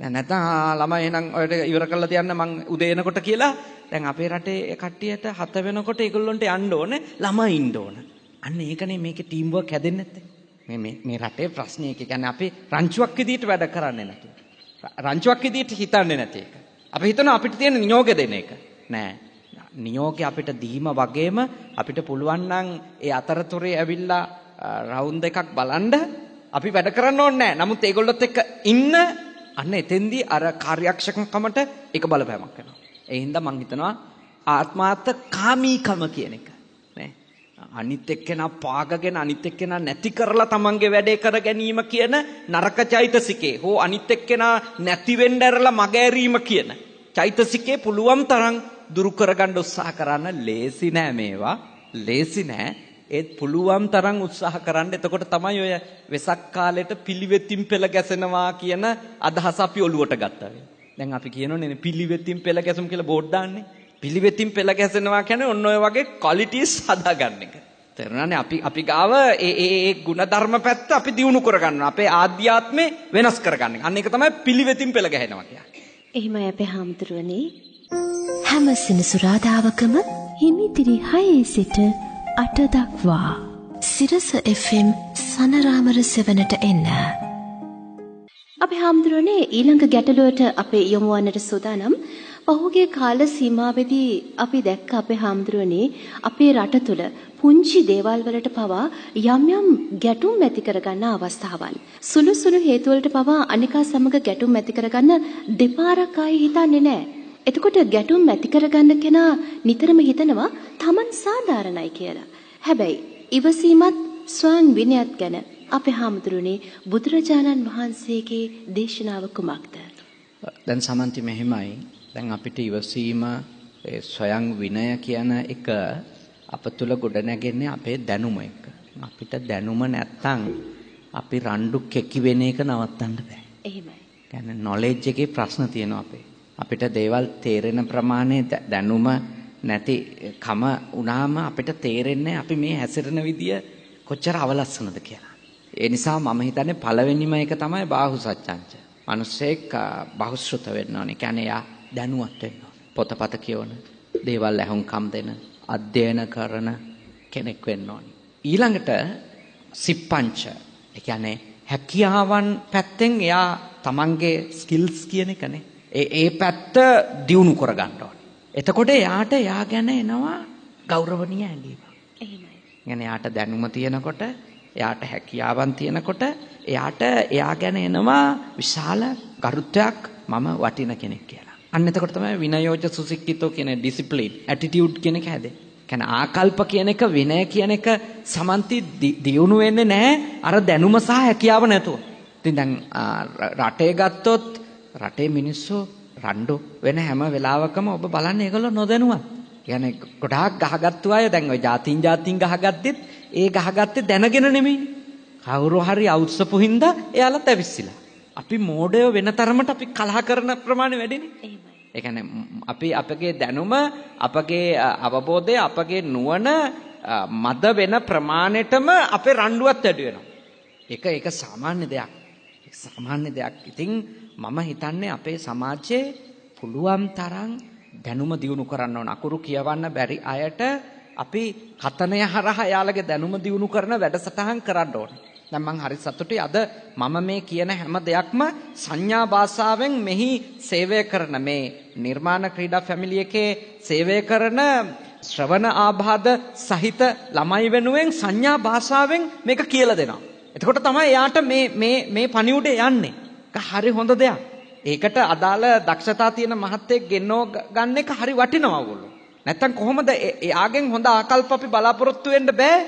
දැන් නැත්නම් ළමයි එහෙනම් ඔයට ඉවර කරලා තියන්න මං උදේ එනකොට කියලා දැන් අපේ රටේ කට්ටියට හත වෙනකොට ඒගොල්ලොන්ට යන්න ඕනේ ළමයි ඉන්න ඕනේ. අන්න ඒකනේ මේකේ ටීම් වර්ක් හැදෙන්නේ නැත්තේ. මේ මේ රටේ ප්‍රශ්නේ ඒක කියන්නේ අපි රංචුවක් විදියට වැඩ කරන්නේ නැතු. රංචුවක් විදියට හිතන්නේ නැති එක. අපි හිතනවා අපිට තියෙන නියෝග දෙන එක. නෑ. නියෝගය අපිට දීම වගේම අපිට පුළුවන් නම් ඒ අතරතුරේ ඇවිල්ලා රවුන්ඩ් එකක් බලන්න අපි වැඩ කරන්න ඕනේ නෑ. නමුත් ඒගොල්ලොත් එක්ක ඉන්න අන්න එතෙන්දී අර කාර්යක්ෂමකමට ඒක බලපෑමක් වෙනවා. ඒ හින්දා මම හිතනවා ආත්මාර්ථ කාමීකම කියන එක. අනිත් එක්කෙනා පාගගෙන අනිත් එක්කෙනා නැති කරලා තමන්ගේ වැඩේ කර ගැනීම කියන නරක චෛතසිකේ හෝ අනිත් එක්කෙනා නැති වෙන්න ඇරලා මගහැරීම කියන චෛතසිකේ පුළුවන් තරම් දුරු කරගන්න උත්සාහ කරන්න ලේසි නෑ මේවා ලේසි නෑ ඒත් පුළුවන් තරම් උත්සාහ කරන්න එතකොට තමයි ඔය වෙසක් කාලෙට පිළිවෙතින් පෙළ ගැසෙනවා කියන අදහස අපි ඔලුවට ගත්තා දැන් අපි කියනෝනේ පිළිවෙතින් පෙළ ගැසුම් කියලා බෝඩ් දාන්නේ පිළිවෙතින් පෙළ ගැසෙනවා කියන්නේ ඔන්න ඔය වගේ ක්වලිටිස් හදාගන්න එක. තේරුණානේ අපි අපි ගාව ඒ ඒ ඒ ಗುಣධර්ම පැත්ත අපි දියුණු කරගන්නවා. අපේ ආධ්‍යාත්මේ වෙනස් කරගන්න. අන්න ඒක තමයි පිළිවෙතින් පෙළ ගැහෙනවා කියන්නේ. එහෙමයි අපේ හාමුදුරුවනි. හැම සෙනසුරාදාවකම හිමිතිරි 6 සිට 8 දක්වා සිරස FM සනරාමර සෙවණට එන්න. අපි හාමුදුරුවනේ ඊළඟ ගැටලුවට අපි යොමු වන්නට සූදානම්. පහුගිය කාල සීමාවෙදී අපි දැක්ක අපේ හාමුදුරනේ අපේ රට තුල පුංචි දේවල් වලට පවා යම් යම් ගැටුම් ඇති කරගන්න අවස්ථාවන් සුළු සුළු හේතු වලට පවා අනිකා සමග ගැටුම් ඇති කරගන්න දෙපාරක් ආයේ හිතන්නේ නැහැ. එතකොට ගැටුම් ඇති කරගන්න කෙනා නිතරම හිතනවා Taman සාධාරණයි කියලා. හැබැයි ඉවසීමත් ස්වයං විනයත් ගැන අපේ හාමුදුරනේ බුදුරජාණන් වහන්සේගේ දේශනාව කුමක්ද? දැන් සමන්ති මෙහෙමයි දැන් අපිට ඉවසීම ඒ සොයං විනය කියන එක අප තුල ගොඩ නැගෙන්නේ අපේ දැනුම එක්ක. අපිට දැනුම නැත්තම් අපි රණ්ඩු කෙකි වෙන එක නවත්තන්න බෑ. එහෙමයි. කියන්නේ නොලෙජ් එකේ ප්‍රශ්න තියෙනවා අපේ. අපිට දේවල් තේරෙන ප්‍රමාණය දැනුම නැති කම වුණාම අපිට තේරෙන්නේ අපි මේ හැසිරෙන විදිය කොච්චර අවලස්සනද කියලා. ඒ නිසා මම හිතන්නේ පළවෙනිම එක තමයි බාහු සත්‍යංච. මිනිස්සෙක් බහුශ්‍රත වෙන්න ඕනේ. කියන්නේ දැනුවත් වෙන්න පොතපත කියවන, දේවල් ඇහුම්කම් දෙන, අධ්‍යයන කරන කෙනෙක් වෙන්න ඕනේ. ඊළඟට සිප්පංච. ඒ කියන්නේ හැකියාවන් පැත්තෙන් එයා තමන්ගේ ස්කිල්ස් කියන එකනේ. ඒ ඒ පැත්ත දියුණු කරගන්න ඕනේ. එතකොට එයාට එයා ගැන එනවා ගෞරවණීය ඇඟීම. එහෙමයි. يعني එයාට දැනුම තියෙනකොට, එයාට හැකියාවන් තියෙනකොට, එයාට එයා ගැන එනවා විශාල ගරුත්වයක් මම වටින කෙනෙක් කියලා. අන්න එතකොට තමයි විනයෝච සුසික්කිතෝ කියන ඩිසිප්ලින් ඇටිටියුඩ් කියන එක හැදේ. කියන්නේ ආකල්ප කියන එක විනය කියන එක සමන්ති දියුණු වෙන්නේ නැහැ අර දැනුම සහ හැකියාව නැතුව. ඉතින් දැන් රටේ ගත්තොත් රටේ මිනිස්සු රණ්ඩු වෙන හැම වෙලාවකම ඔබ බලන්නේ ඒගොල්ලෝ නොදැනුවත්. يعني ගොඩාක් ගහගත්තු අය දැන් ওই જાතින් જાතින් ගහගත්තෙත් ඒ ගහගත්තේ දැනගෙන නෙමෙයි. කවුරු හරි අවුස්සපු හින්දා එයාලා තැවිස්සිලා. අපි මෝඩයෝ වෙන තරමට අපි කලහ කරන ප්‍රමාණය වැඩිනේ. එහෙමයි. ඒ කියන්නේ අපි අපගේ දැනුම, අපගේ අවබෝධය, අපගේ නුවණ මද වෙන ප්‍රමාණයටම අපේ රණ්ඩුවත් වැඩි වෙනවා. ඒක ඒක සාමාන්‍ය දෙයක්. ඒක සාමාන්‍ය දෙයක්. ඉතින් මම හිතන්නේ අපේ සමාජයේ පුළුවන් තරම් දැනුම දියුණු කරන්න ඕන. අකුරු කියවන්න බැරි අයට අපි කතනය හරහා යාළගේ දැනුම දියුණු කරන වැඩසටහන් කරන්න ඕනේ. දැන් මං හරි සතුටුයි අද මම මේ කියන හැම දෙයක්ම සංඥා භාෂාවෙන් මෙහි සේවය කරන මේ නිර්මාණ ක්‍රීඩා ෆැමිලි එකේ සේවය කරන ශ්‍රවණ ආබාධ සහිත ළමයි වෙනුවෙන් සංඥා භාෂාවෙන් මේක කියලා දෙනවා. එතකොට තමයි එයාට මේ මේ මේ පණිවුඩේ යන්නේ. හරි හොඳ දෙයක්. ඒකට අදාළ දක්ෂතා තියෙන මහත්තයෙක් ගෙන්නෝ ගන්න එක හරි වටිනවා ඕගොල්ලෝ. නැත්තම් කොහොමද එයාගෙන් හොඳ ආකල්ප අපි බලාපොරොත්තු වෙන්න බෑ?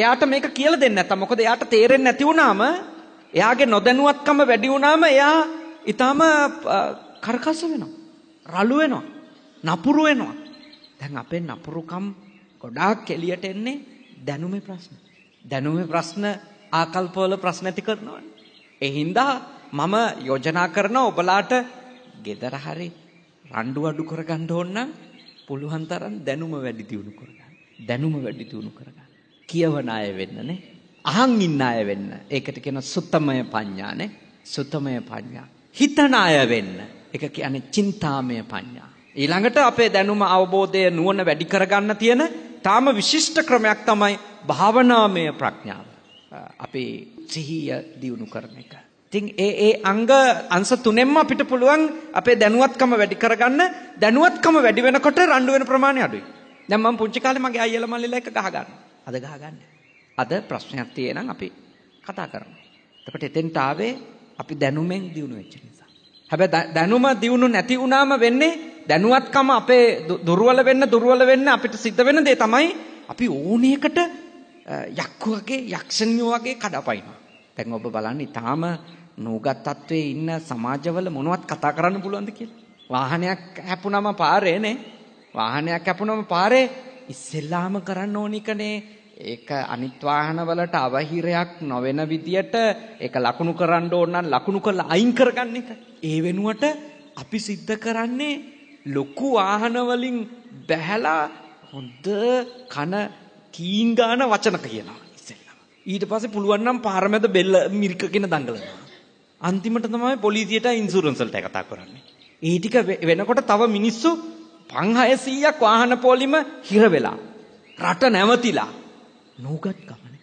එයාට මේක කියලා දෙන්න නැත්තම් මොකද එයාට තේරෙන්නේ නැති වුනාම එයාගේ නොදැනුවත්කම වැඩි වුනාම එයා ඊටාම කරකස වෙනවා. රළු වෙනවා. නපුරු වෙනවා. දැන් අපේ නපුරුකම් ගොඩාක් එළියට එන්නේ දැනුමේ ප්‍රශ්න. දැනුමේ ප්‍රශ්න ආකල්පවල ප්‍රශ්න ඇති කරනවානේ. ඒ හින්දා මම යෝජනා කරන ඔබලාට gedara hari රණ්ඩු අඩු කරගන්න ඕන නම් පුළුවන් තරම් දැනුම වැඩි දියුණු කරගන්න. දැනුම වැඩි දියුණු කරගන්න. කියවන අය වෙන්න නේ. අහන් ඉන්න අය වෙන්න. ඒකට කියනවා සුත්තමය පඤ්ඤා නේ. සුත්තමය පඤ්ඤා. හිතන අය වෙන්න. ඒක කියන්නේ චින්තාමය පඤ්ඤා. ඊළඟට අපේ දැනුම අවබෝධය නුවණ වැඩි කරගන්න තියෙන තාම විශිෂ්ට ක්‍රමයක් තමයි භාවනාමය ප්‍රඥාව. අපේ සිහිය දියුණු කරන එක. ඉතින් ඒ ඒ අංග අංශ තුනෙන්ම අපිට පුළුවන් අපේ දැනුවත්කම වැඩි කරගන්න. දැනුවත්කම වැඩි වෙනකොට රණ්ඩු වෙන ප්‍රමාණය අඩුයි. දැන් මම පුංචි කාලේ මගේ අයියලා මල්ලිලා එක ගහගන්නවා. අද ගහගන්න. අද ප්‍රශ්නයක් තියෙනම් අපි කතා කරනවා. එතකොට එතෙන්ට ආවේ අපි දැනුමෙන් දිනු වෙච්ච නිසා. හැබැයි දැනුම දිනු නැති වුනාම වෙන්නේ දැනුවත්කම අපේ දුර්වල වෙන්න දුර්වල වෙන්න අපිට සිද්ධ වෙන දේ තමයි අපි ඕනේකට යක්කුවගේ යක්ෂණියෝ වගේ කඩපයිනවා. දැන් ඔබ බලන්න ඊටාම නූගත් තත්වයේ ඉන්න සමාජවල මොනවත් කතා කරන්න පුළුවන්ද කියලා. වාහනයක් හැපුණම පාරේ නේ. වාහනයක් හැපුණම පාරේ ඉස්සෙල්ලාම කරන්න ඕනිකනේ ඒක අනිත් වාහනවලට අවහිරයක් නොවන විදියට ඒක ලකුණු කරන්න ඕන නම් ලකුණු කරලා අයින් කරගන්න එක. ඒ වෙනුවට අපි සිද්ධ කරන්නේ ලොකු වාහන වලින් බැහැලා හොඳ කන කීන් ගාන වචන කියනවා ඉස්සෙල්ලා. ඊට පස්සේ පුළුවන් නම් පාරමැද බෙල්ල මිරිකගෙන දඟලනවා. අන්තිමට තමයි පොලිසියට ඉන්සූරන්ස් වලට කතා කරන්නේ. ඒ ටික වෙනකොට තව මිනිස්සු 5600ක් වාහන පොලිම හිර වෙලා රට නැවතිලා නූගත්කමනේ.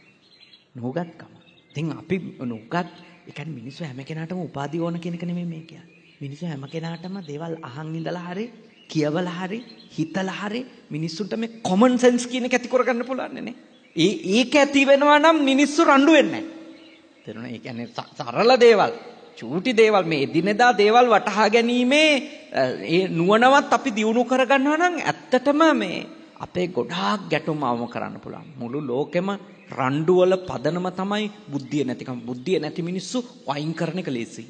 නූගත්කම. ඉතින් අපි නූගත් ඒ කියන්නේ මිනිස්සු හැම කෙනාටම උපාධි ඕන කියන එක නෙමෙයි මේ කියන්නේ. මිනිස්සු හැම කෙනාටම දේවල් අහන් ඉඳලා හරි කියවලා හරි හිතලා හරි මිනිස්සුන්ට මේ common sense කියන එක ඇති කරගන්න පුළුවන් නේ. ඒ ඒක ඇති වෙනවා නම් මිනිස්සු රණ්ඩු වෙන්නේ නැහැ. තේරුණා? ඒ කියන්නේ සරල දේවල්. චූටි දේවල් මේ එදිනෙදා දේවල් වටහා ගැනීමේ ඒ නුවණවත් අපි දියුණු කරගන්නවා නම් ඇත්තටම මේ අපේ ගොඩාක් ගැටුම් අවම කරන්න පුළුවන්. මුළු ලෝකෙම රණ්ඩුවල පදනම තමයි බුද්ධිය නැතිකම. බුද්ධිය නැති මිනිස්සු වයින් කරන එක ලේසි.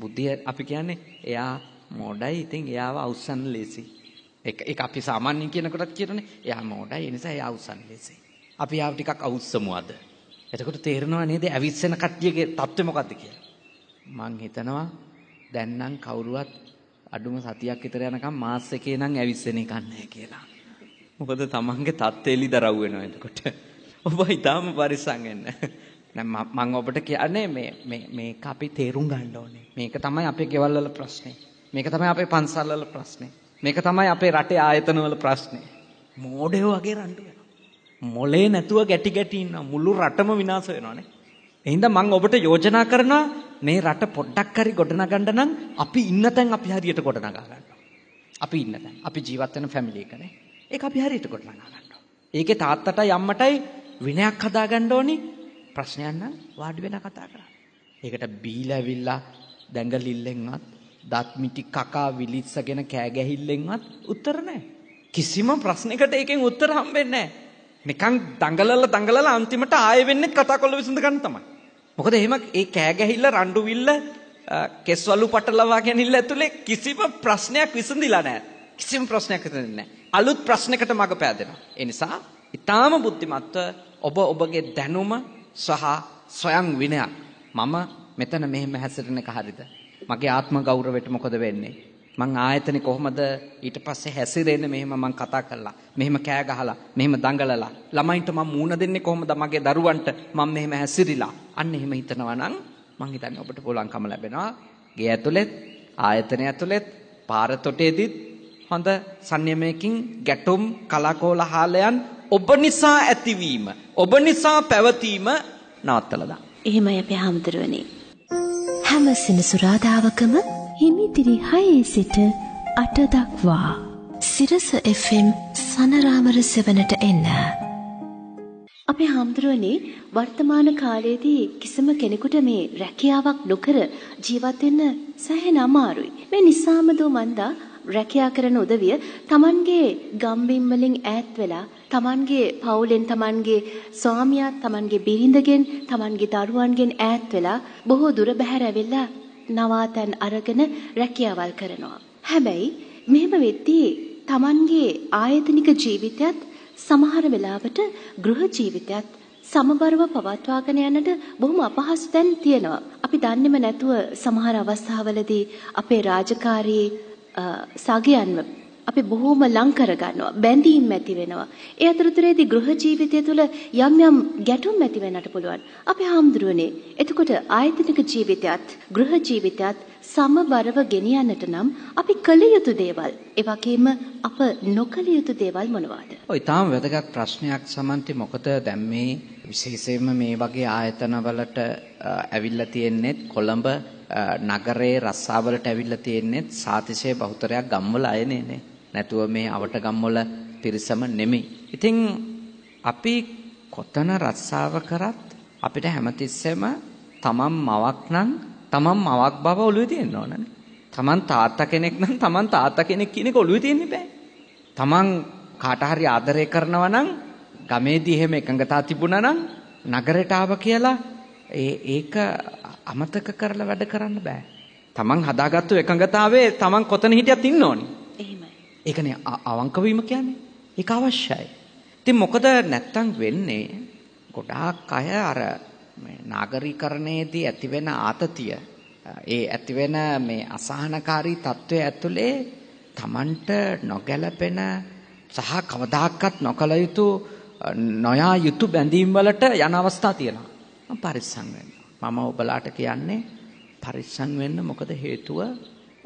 බුද්ධිය අපි කියන්නේ එයා මෝඩයි. ඉතින් එයාව අවසන් ලේසි. ඒක ඒක අපි සාමාන්‍යයෙන් කියනකොටත් කියනනේ. එයා මෝඩයි. ඒ නිසා එයා අවසන් ලේසි. අපි යාව ටිකක් අවුස්සමු අද. එතකොට තේරෙනවා නේද ඇවිස්සෙන කට්ටියගේ தත්ත්වය මොකද්ද කියලා. මං හිතනවා දැන් නම් කවුරුවත් අඩුම සතියක් විතර යනකම් මාස් එකේ නම් ඇවිස්සෙන එකක් නැහැ කියලා. මොකද තමන්ගේ තත්ත්වය එලිදරව් වෙනවා එතකොට. ඔබ ඊටාම පරිස්සම් වෙන්න. දැන් මම ඔබට කියන්නේ මේ මේ මේක අපි තේරුම් ගන්න ඕනේ. මේක තමයි අපේ ගෙවල් වල ප්‍රශ්නේ. මේක තමයි අපේ පන්සල් වල ප්‍රශ්නේ. මේක තමයි අපේ රටේ ආයතන වල ප්‍රශ්නේ. මෝඩයෝ වගේ රණ්ඩු වෙනවා. මොලේ නැතුව ගැටි ගැටි ඉන්නවා. මුළු රටම විනාශ වෙනවානේ. එහෙනම් මම ඔබට යෝජනා කරනවා මේ රට පොඩ්ඩක් හරි ගොඩනගන්න නම් අපි ඉන්න තැන් අපි හරියට ගොඩනගා ගන්න. අපි ඉන්න තැන්. අපි ජීවත් වෙන ෆැමිලි එකනේ. ඒක අපි හරියට ගොඩනගා ගන්න ඕනේ. ඒකේ තාත්තටයි අම්මටයි විනයක් හදාගන්න ඕනේ. ප්‍රශ්නයක් නම් වාඩි වෙලා කතා කරන්න. ඒකට බීලාවිල්ලා දැඟලිල්ලෙන්වත් දත් මිටි කකා විලිස්සගෙන කෑ ගැහිල්ලෙන්වත් උත්තර නැහැ. කිසිම ප්‍රශ්නයකට ඒකෙන් උත්තර හම්බෙන්නේ නැහැ. නිකන් දඟලලා දඟලලා අන්තිමට ආයෙ වෙන්නේ කතාකොල්ල විසඳ ගන්න තමයි. මොකද එහෙම ඒ කෑ ගැහිල්ල රණ්ඩු විල්ල කෙස්වලු පටලවා ගැනීම ඇතුලේ කිසිම ප්‍රශ්නයක් විසඳිලා නැහැ. කිසිම ප්‍රශ්නයක් හිතෙන්නේ නැහැ. අලුත් ප්‍රශ්නයකට මඟ පෑදෙනවා. ඒ නිසා ඊටාම බුද්ධිමත්ව ඔබ ඔබගේ දැනුම සහ ස්වයං විනය මම මෙතන මෙහෙම හැසිරෙන එක හරිද? මගේ ආත්ම ගෞරවයට මොකද වෙන්නේ? මං ආයතනේ කොහොමද ඊට පස්සේ හැසිරෙන්නේ මෙහෙම මං කතා කළා. මෙහෙම කෑ ගහලා, මෙහෙම දඟලලා. ළමයින්ට මම මූණ දෙන්නේ කොහොමද? මගේ දරුවන්ට මම මෙහෙම හැසිරිලා. අන්න එහෙම හිතනවා නම් මං හිතන්නේ ඔබට පුළුවන්කම ලැබෙනවා. ගේ ඇතුළෙත්, ආයතනය ඇතුළෙත්, පාර තොටේදීත් හොඳ සංයමයකින් ගැටුම් කලකෝලහලයන් ඔබ නිසා ඇතිවීම ඔබ නිසා පැවතීම නවත්තලා දාන්න. එහෙමයි අපේ හැමතරවනේ. හැම සෙනසුරාදාවකම හිමිතිරි 6 සිට 8 දක්වා සිරස FM සනරාමර සෙවණට එන්න. අපේ හැමතරවනේ වර්තමාන කාලයේදී කිසිම කෙනෙකුට මේ රැකියාවක් නොකර ජීවත් වෙන්න සෑහෙන අමාරුයි. මේ නිසාම දෝ මන්දා රැකියා කරන උදවිය තමන්ගේ ගම්බිම් වලින් ඈත් වෙලා තමන්ගේ පවුලෙන් තමන්ගේ ස්වාමියා තමන්ගේ බිරිඳගෙන් තමන්ගේ දරුවන්ගෙන් ඈත් වෙලා බොහෝ දුර බැහැර වෙලා නවාතැන් අරගෙන රැකියාවල් කරනවා. හැබැයි මෙහෙම වෙද්දී තමන්ගේ ආයතනික ජීවිතයත් සමහර වෙලාවට ගෘහ ජීවිතයත් සමබරව පවත්වාගෙන යන්නට බොහොම අපහසු තැන් තියෙනවා. අපි දන්නේම නැතුව සමහර අවස්ථාවලදී අපේ රාජකාරී සගයන්ව අපි බොහොම ලං කරගන්නවා බැඳීම් ඇති වෙනවා ඒ අතරතුරේදී ගෘහ ජීවිතය තුළ යම් යම් ගැටුම් ඇති වෙන්නට පුළුවන් අපි හාමුදුරුවනේ එතකොට ආයතනික ජීවිතයත් ගෘහ ජීවිතයත් සමබරව ගෙනියන්නට නම් අපි කළ යුතු දේවල් ඒ වගේම අප නොකළ යුතු දේවල් මොනවාද ඔය තාම වැදගත් ප්‍රශ්නයක් සමන්ති මොකද දැන් මේ විශේෂයෙන්ම මේ වගේ ආයතනවලට ඇවිල්ලා තියෙන්නේ කොළඹ නගරයේ රස්සාවලට ඇවිල්ලා තියෙන්නේ සාතිශය බහුතරයක් ගම්වල අයනේ නේ. නැතුව මේ අවට ගම්වල පිරිසම නෙමෙයි. ඉතින් අපි කොතන රස්සාව කරත් අපිට හැමතිස්සෙම තමන් මවක් නම් තමන් මවක් බව ඔළුවේ තියෙන්න ඕනනේ. තමන් තාත්තා කෙනෙක් නම් තමන් තාත්තා කෙනෙක් කියන එක ඔළුවේ තියෙන්න බෑ. තමන් කාට හරි ආදරය කරනවා නම් ගමේදී එහෙම එකඟතා තිබුණා නම් නගරයට ආව කියලා ඒ ඒක අමතක කරලා වැඩ කරන්න බෑ. තමන් හදාගත්තු එකඟතාවයේ තමන් කොතන හිටියත් ඉන්න ඕනි. එහෙමයි. ඒකනේ අවංක වීම කියන්නේ. ඒක අවශ්‍යයි. ඉතින් මොකද නැත්තම් වෙන්නේ ගොඩාක් අය අර මේ නාගරීකරණයේදී ඇතිවෙන ආතතිය ඒ ඇතිවෙන මේ අසහනකාරී తත්වයේ ඇතුලේ තමන්ට නොගැලපෙන සහ කවදාකවත් නොකල යුතු නොයා යුතු බැඳීම් වලට යන අවස්ථා තියෙනවා. මම පරිස්සම් වෙන්න. මම ඔබලාට කියන්නේ පරිස්සම් වෙන්න මොකද හේතුව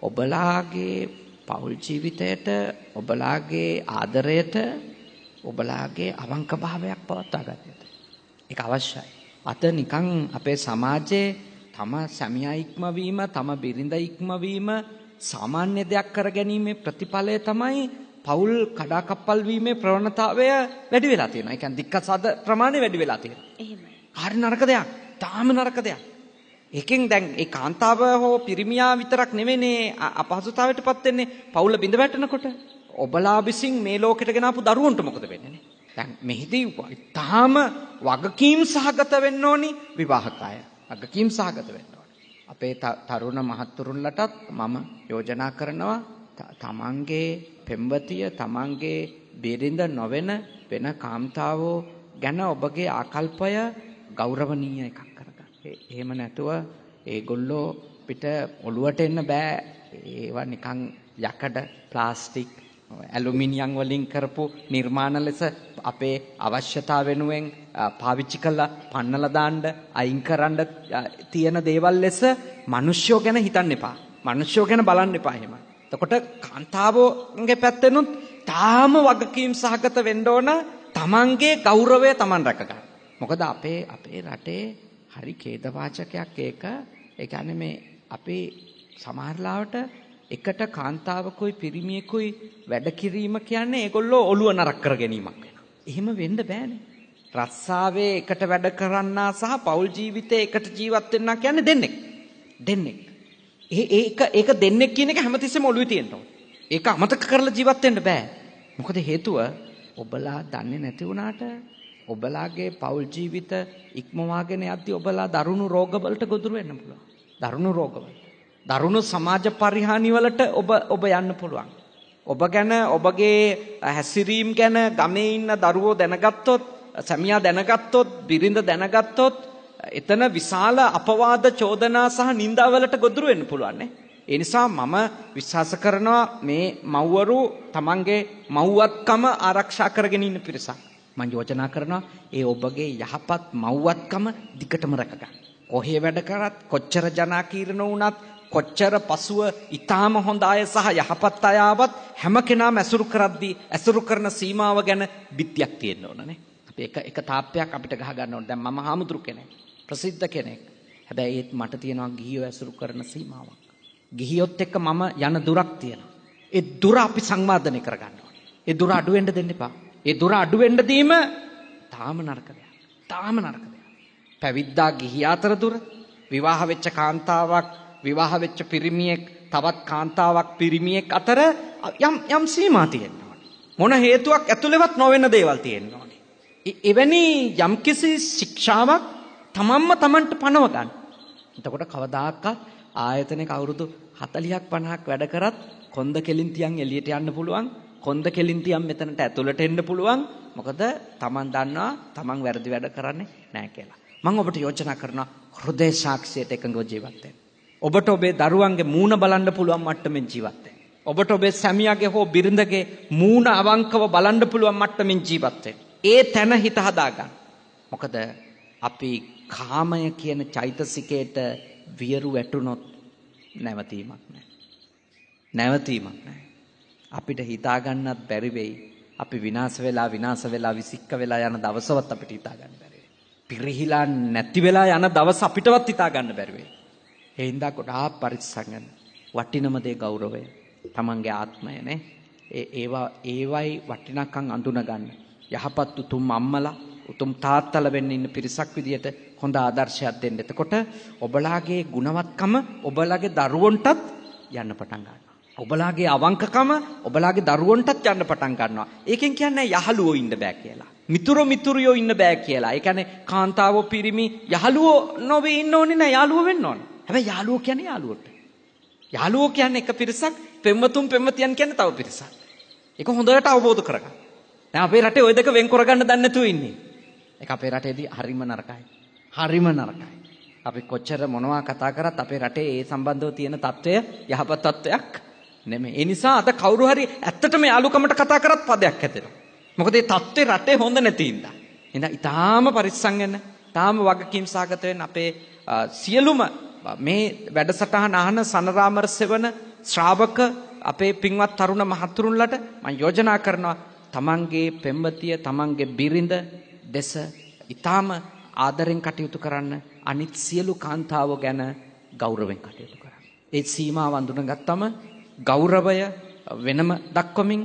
ඔබලාගේ පෞල් ජීවිතයට ඔබලාගේ ආදරයට ඔබලාගේ අවංක භාවයක් පවත්වා ගන්නට. ඒක අවශ්‍යයි. අත නිකන් අපේ සමාජයේ තම සැමියා ඉක්මවීම, තම බිරිඳ ඉක්මවීම සාමාන්‍ය දෙයක් කරගැනීමේ ප්‍රතිඵලය තමයි පවුල් කඩාකප්පල් වීමේ ප්‍රවණතාවය වැඩි වෙලා තියෙනවා. ඒ කියන්නේ දික්කසාද ප්‍රමාණය වැඩි වෙලා තියෙනවා. එහෙමයි. හරි නරක දෙයක්. තාම නරක දෙයක්. එකෙන් දැන් ඒ කාන්තාව හෝ පිරිමියා විතරක් නෙමෙයිනේ අපහසුතාවයටපත් වෙන්නේ පවුල බිඳ වැටෙනකොට. ඔබලා විසින් මේ ලෝකෙට ගෙනාපු දරුවන්ට මොකද වෙන්නේ? දැන් මෙහිදී තාම වගකීම් සහගත වෙන්න ඕනි විවාහකය. වගකීම් සහගත වෙන්න ඕනි. අපේ තරුණ මහත්තුරුන්ලටත් මම යෝජනා කරනවා තමන්ගේ පෙම්වතිය තමන්ගේ බිරිඳ නොවන වෙන කාන්තාවෝ ගැන ඔබගේ ආකල්පය ගෞරවනීය එකක් කරගන්න. එහෙම නැතුව ඒගොල්ලෝ පිට ඔළුවට එන්න බෑ. ඒවා නිකන් යකඩ ප්ලාස්ටික් ඇලුමිනියම් වලින් කරපු නිර්මාණ ලෙස අපේ අවශ්‍යතාව වෙනුවෙන් පාවිච්චි කළා පන්නලා දාන්න අයින් කරන්න තියෙන දේවල් ලෙස මිනිස්සුෝ ගැන හිතන්න එපා. මිනිස්සුෝ ගැන බලන්න එපා එහෙම. එතකොට කාන්තාවෝගේ පැත්තෙනුත් තාම වගකීම් සහගත වෙන්න ඕන තමන්ගේ ගෞරවය තමන් රැක ගන්න. මොකද අපේ අපේ රටේ හරි ඛේදවාචකයක් ඒක. ඒ කියන්නේ මේ අපේ සමහරලාවට එකට කාන්තාවකුයි පිරිමියෙකුයි වැඩ කිරීම කියන්නේ ඒගොල්ලෝ ඔළුව නරක කර ගැනීමක් වෙනවා. එහෙම වෙන්න බෑනේ. රස්සාවේ එකට වැඩ කරන්නා සහ පෞල් ජීවිතේ එකට ජීවත් වෙන්නා කියන්නේ දෙන්නෙක්. දෙන්නෙක්. ඒක ඒක දෙන්නේ කියන එක හැමතිස්සෙම ඔළුවේ තියෙනවා. ඒක අමතක කරලා ජීවත් වෙන්න බෑ. මොකද හේතුව ඔබලා දන්නේ නැති වුණාට ඔබලාගේ පෞල් ජීවිත ඉක්මවාගෙන යද්දී ඔබලා දරුණු රෝගවලට ගොදුරු වෙන්න පුළුවන්. දරුණු රෝගවල. දරුණු සමාජ පරිහානි වලට ඔබ ඔබ යන්න පුළුවන්. ඔබ ගැන ඔබගේ හැසිරීම් ගැන ගමේ ඉන්න දරුවෝ දැනගත්තොත්, සැමියා දැනගත්තොත්, බිරිඳ දැනගත්තොත් එතන විශාල අපවාද චෝදනා සහ නින්දාවලට ගොදුරු වෙන්න පුළුවන් නේ. ඒ නිසා මම විශ්වාස කරනවා මේ මව්වරු තමන්ගේ මව්වත්කම ආරක්ෂා කරගෙන ඉන්න පිරිසක්. මම යෝජනා කරනවා ඒ ඔබගේ යහපත් මව්වත්කම දිගටම රැකගන්න. කොහේ වැඩ කරත් කොච්චර ජනාකීර්ණ වුණත් කොච්චර පසුව ඊටාම හොඳ අය සහ යහපත් අය ආවත් හැම කෙනාම ඇසුරු කරද්දී ඇසුරු කරන සීමාව ගැන බිත්තියක් තියෙන්න ඕනනේ. අපි එක එක තාප්පයක් අපිට ගහ ගන්න ඕනේ. දැන් මම හාමුදුරු කෙනෙක්. ප්‍රසිද්ධ කෙනෙක්. හැබැයි ඒත් මට තියෙනවා ගිහියෝ ඇසුරු කරන සීමාවක්. ගිහියොත් එක්ක මම යන දුරක් තියෙනවා. ඒ දුර අපි සංවාදනය කරගන්න ඕනේ. ඒ දුර අඩු වෙන්න දෙන්න එපා. ඒ දුර අඩු වෙන්න දීම තාම නරක දෙයක්. තාම නරක දෙයක්. පැවිද්දා ගිහියා අතර දුර, විවාහ වෙච්ච කාන්තාවක්, විවාහ වෙච්ච පිරිමියෙක්, තවත් කාන්තාවක් පිරිමියෙක් අතර යම් යම් සීමා තියෙන්න ඕනේ. මොන හේතුවක් ඇතුළේවත් නොවන දේවල් තියෙන්න ඕනේ. එවැනි යම්කිසි ශික්ෂාවක් තමන්ම තමන්ට පනව ගන්න. එතකොට කවදාකවත් ආයතනයක අවුරුදු 40ක් 50ක් වැඩ කරත් කොන්ද කෙලින් තියන් එළියට යන්න පුළුවන්. කොන්ද කෙලින් තියන් මෙතනට ඇතුළට එන්න පුළුවන්. මොකද තමන් දන්නවා තමන් වැරදි වැඩ කරන්නේ නැහැ කියලා. මම ඔබට යෝජනා කරනවා හෘදේ සාක්ෂියට එකඟව ජීවත් ඔබට ඔබේ දරුවන්ගේ මූණ බලන්න පුළුවන් මට්ටමින් ජීවත් ඔබට ඔබේ සැමියාගේ හෝ බිරිඳගේ මූණ අවංකව බලන්න පුළුවන් මට්ටමින් ජීවත් ඒ තැන හිත හදාගන්න. මොකද අපි කාමය කියන චෛතසිකයට වියරු වැටුනොත් නැවතීමක් නැහැ. නැවතීමක් නැහැ. අපිට හිතා ගන්නත් බැරි වෙයි. අපි විනාශ වෙලා විනාශ වෙලා විසික්ක වෙලා යන දවසවත් අපිට හිතා ගන්න බැරි වෙයි. පිරිහිලා නැති වෙලා යන දවස අපිටවත් හිතා ගන්න බැරි වෙයි. ඒ හින්දා ගොඩාක් පරිස්සම් වටිනම දේ ගෞරවය. Tamanගේ ආත්මය නේ. ඒ ඒවා ඒවයි වටිනකම් අඳුන ගන්න. යහපත් උතුම් අම්මලා උතුම් තාත්තලා වෙන්න ඉන්න පිරිසක් විදියට හොඳ ආදර්ශයක් දෙන්න. එතකොට ඔබලාගේ ගුණවත්කම ඔබලාගේ දරුවන්ටත් යන්න පටන් ගන්නවා. ඔබලාගේ අවංකකම ඔබලාගේ දරුවන්ටත් යන්න පටන් ගන්නවා. ඒකෙන් කියන්නේ යහළුවෝ ඉන්න බෑ කියලා. මිතුරු මිතුරියෝ ඉන්න බෑ කියලා. ඒ කියන්නේ කාන්තාවෝ පිරිමි යහළුවෝ නොවේ ඉන්න ඕනේ නෑ. යාළුවෝ වෙන්න ඕනේ. හැබැයි යාළුවෝ කියන්නේ යාළුවෝට. යාළුවෝ කියන්නේ එක පිරිසක්, පෙම්වතුන් පෙම්වතියන් කියන්නේ තව පිරිසක්. ඒක හොඳට අවබෝධ කරගන්න. දැන් අපේ රටේ ওই දෙක වෙන් කරගන්න දන්නේ නැතුව ඉන්නේ. ඒක අපේ රටේදී හරිම නරකයි. හරිම නරකයි. අපි කොච්චර මොනවා කතා කරත් අපේ රටේ ඒ සම්බන්ධව තියෙන తত্ত্বය යහපත් తত্ত্বයක් නෙමෙයි. ඒ නිසා අද කවුරු හරි ඇත්තටම යාළුකමට කතා කරත් පදයක් හැදෙනවා. මොකද ඒ తত্ত্বේ රටේ හොඳ නැති ඉඳා. එහෙනම් ඊටාම පරිස්සම් වෙන්න, ඊටාම වගකීම් සාගත වෙන්න අපේ සියලුම මේ වැඩසටහන අහන සනරාමර සෙවන ශ්‍රාවක අපේ පින්වත් තරුණ මහතුරුන්ලට මම යෝජනා කරනවා තමන්ගේ පෙම්වතිය තමන්ගේ බිරිඳ දෙස ඊටාම ආදරෙන් කටයුතු කරන්න අනිත් සියලු කාන්තාව ගැන ගෞරවෙන් කටයුතු කරන්න. ඒ සීමාව අඳුනගත්තම ගෞරවය වෙනම දක්වමින්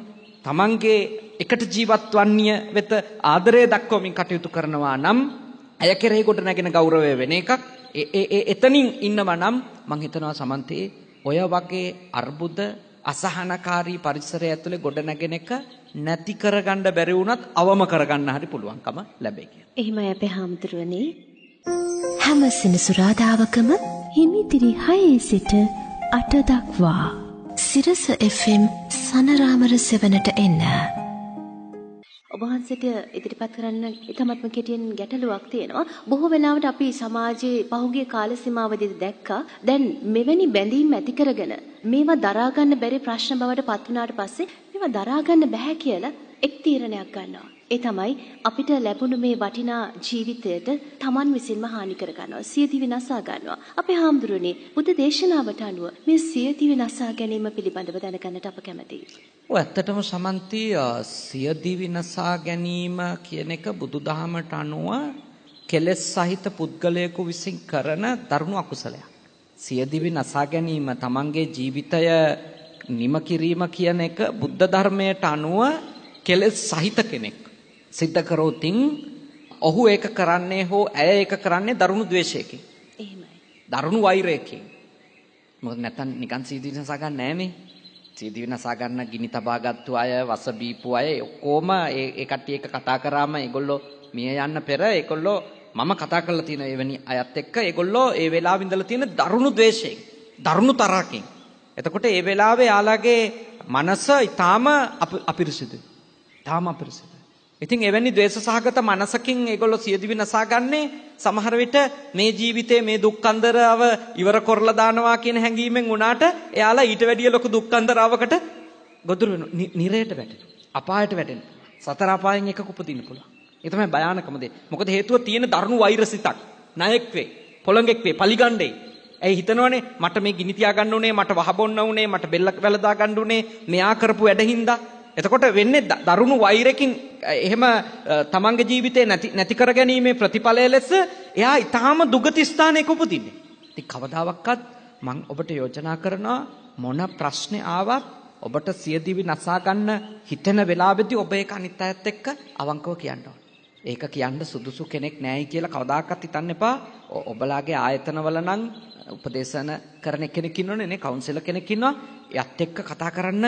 තමන්ගේ එකට ජීවත් වන්නිය වෙත ආදරය දක්වමින් කටයුතු කරනවා නම් ඇය කෙරෙහි කොට නැගෙන ගෞරවය වෙන එකක්. ඒ එතනින් ඉන්නවා නම් මං හිතනවා සමන්තේ ඔය වගේ අර්බුද අසහනකාරී පරිසරය ඇතුලේ ගොඩ නැගෙන එක නැති කරගන්න බැරි වුණත් අවම කරගන්න හරි පුළුවන්කම ලැබෙයි. එහෙමයි අපේ හාමුදුරුවනේ. හැම සෙනසුරාදාවකම හිමිතිරි හයේ සිට අට දක්වා සිරස FM සනරාමර සෙවනට එන්න. ඔබහන්සට ඉදිරිපත් කරන්න ඉතාමත්ම කෙටියෙන් ගැටලුවක් තියෙනවා. බොහෝ වෙලාවට අපි සමාජයේ පහුගිය කාල සීමාවදී දැක්කා. දැන් මෙවැනි බැඳීම් ඇති කරගෙන මේවා දරා ගන්න බැරි ප්‍රශ්න බවට පත් වුණාට පස්සේ මේවා දරා ගන්න බෑ කියලා එක් තීරණයක් ගන්නවා. ඒ තමයි අපිට ලැබුණු මේ වටිනා ජීවිතයට Taman විසින්ම හානි කර ගන්නවා. සියදිවි නසා ගන්නවා. අපේ හාමුදුරනේ බුද්ධ දේශනාවට අනුව මේ සියදිවි නසා ගැනීම පිළිබඳව දැනගන්නට අප කැමතියි. ඔය ඇත්තටම සමන්ති සියදිවි නසා ගැනීම කියන එක බුදුදහමට අනුව කෙලෙස් සහිත පුද්ගලයෙකු විසින් කරන දරුණු අකුසලයක්. සියදිවි නසා ගැනීම තමන්ගේ ජීවිතය නිම කිරීම කියන එක බුද්ධ ධර්මයට අනුව කෙලෙස් සහිත කෙනෙක් සිද්ධ කරෝතින් ඔහු ඒක කරන්නේ හෝ ඇය ඒක කරන්නේ දරුණු ද්වේෂයකින්. එහෙමයි. දරුණු වෛරයකින්. මොකද නැත්තම් නිකන් සීදී විනාස ගන්න නෑනේ. සීදී විනාස ගන්න ගිනි තබාගත්තු අය, වස බීපු අය ඔක්කොම ඒ කට්ටිය එක කතා කරාම ඒගොල්ලෝ මිය යන්න පෙර ඒගොල්ලෝ මම කතා කරලා තියෙන එවැනි අයත් එක්ක ඒගොල්ලෝ ඒ වෙලාවෙ ඉඳලා තියෙන දරුණු ද්වේෂයෙන්, දරුණු තරහකින්. එතකොට ඒ වෙලාවේ යාළගේ මනස ඊටාම අපිරිසිදුයි. ඊටාම අපිරිසිදුයි. ඉතින් එවැනි ද්වේෂ සහගත මනසකින් ඒගොල්ලෝ සියදිවි නසාගන්නේ සමහර විට මේ ජීවිතේ මේ දුක්ඛන්දරව ඉවර කරලා දානවා කියන හැඟීමෙන් උනාට එයාලා ඊට වැඩිය ලොකු දුක්ඛන්දරාවකට ගොදුරු වෙනවා. නිරයට වැටෙනවා. අපායට වැටෙනවා. සතර අපායෙන් එකක උපදින්න පුළුවන්. ඒ තමයි භයානකම දේ. මොකද හේතුව තියෙන දරුණු වෛරසිතක්. ණයෙක් වේ, පොළඟෙක් වේ, පලිගණ්ඩේ. ඇයි හිතනවනේ මට මේ ගිනි තියා ගන්න උනේ, මට වහ බොන්න උනේ, මට බෙල්ල වැලදා ගන්න උනේ, මෙයා කරපු වැඩ හින්දා එතකොට වෙන්නේ දරුණු වෛරකින් එහෙම තමන්ගේ ජීවිතේ නැති නැති කර ගැනීමේ ප්‍රතිඵලය ලෙස එයා ඊටාම දුගති ස්ථානයක උපදින්නේ. ඉතින් කවදාවත් මම ඔබට යෝජනා කරනවා මොන ප්‍රශ්නේ ආවත් ඔබට සියදිවි නසා ගන්න හිතෙන වෙලාවෙදී ඔබ ඒක අනිත් අයත් එක්ක අවංකව කියන්න ඕන. ඒක කියන්න සුදුසු කෙනෙක් නැහැයි කියලා කවදාකවත් හිතන්න එපා. ඔබලාගේ ආයතනවල නම් උපදේශන කරන කෙනෙක් ඉන්නෝනේ නේ කවුන්සලර් කෙනෙක් ඉන්නවා. එයත් එක්ක කතා කරන්න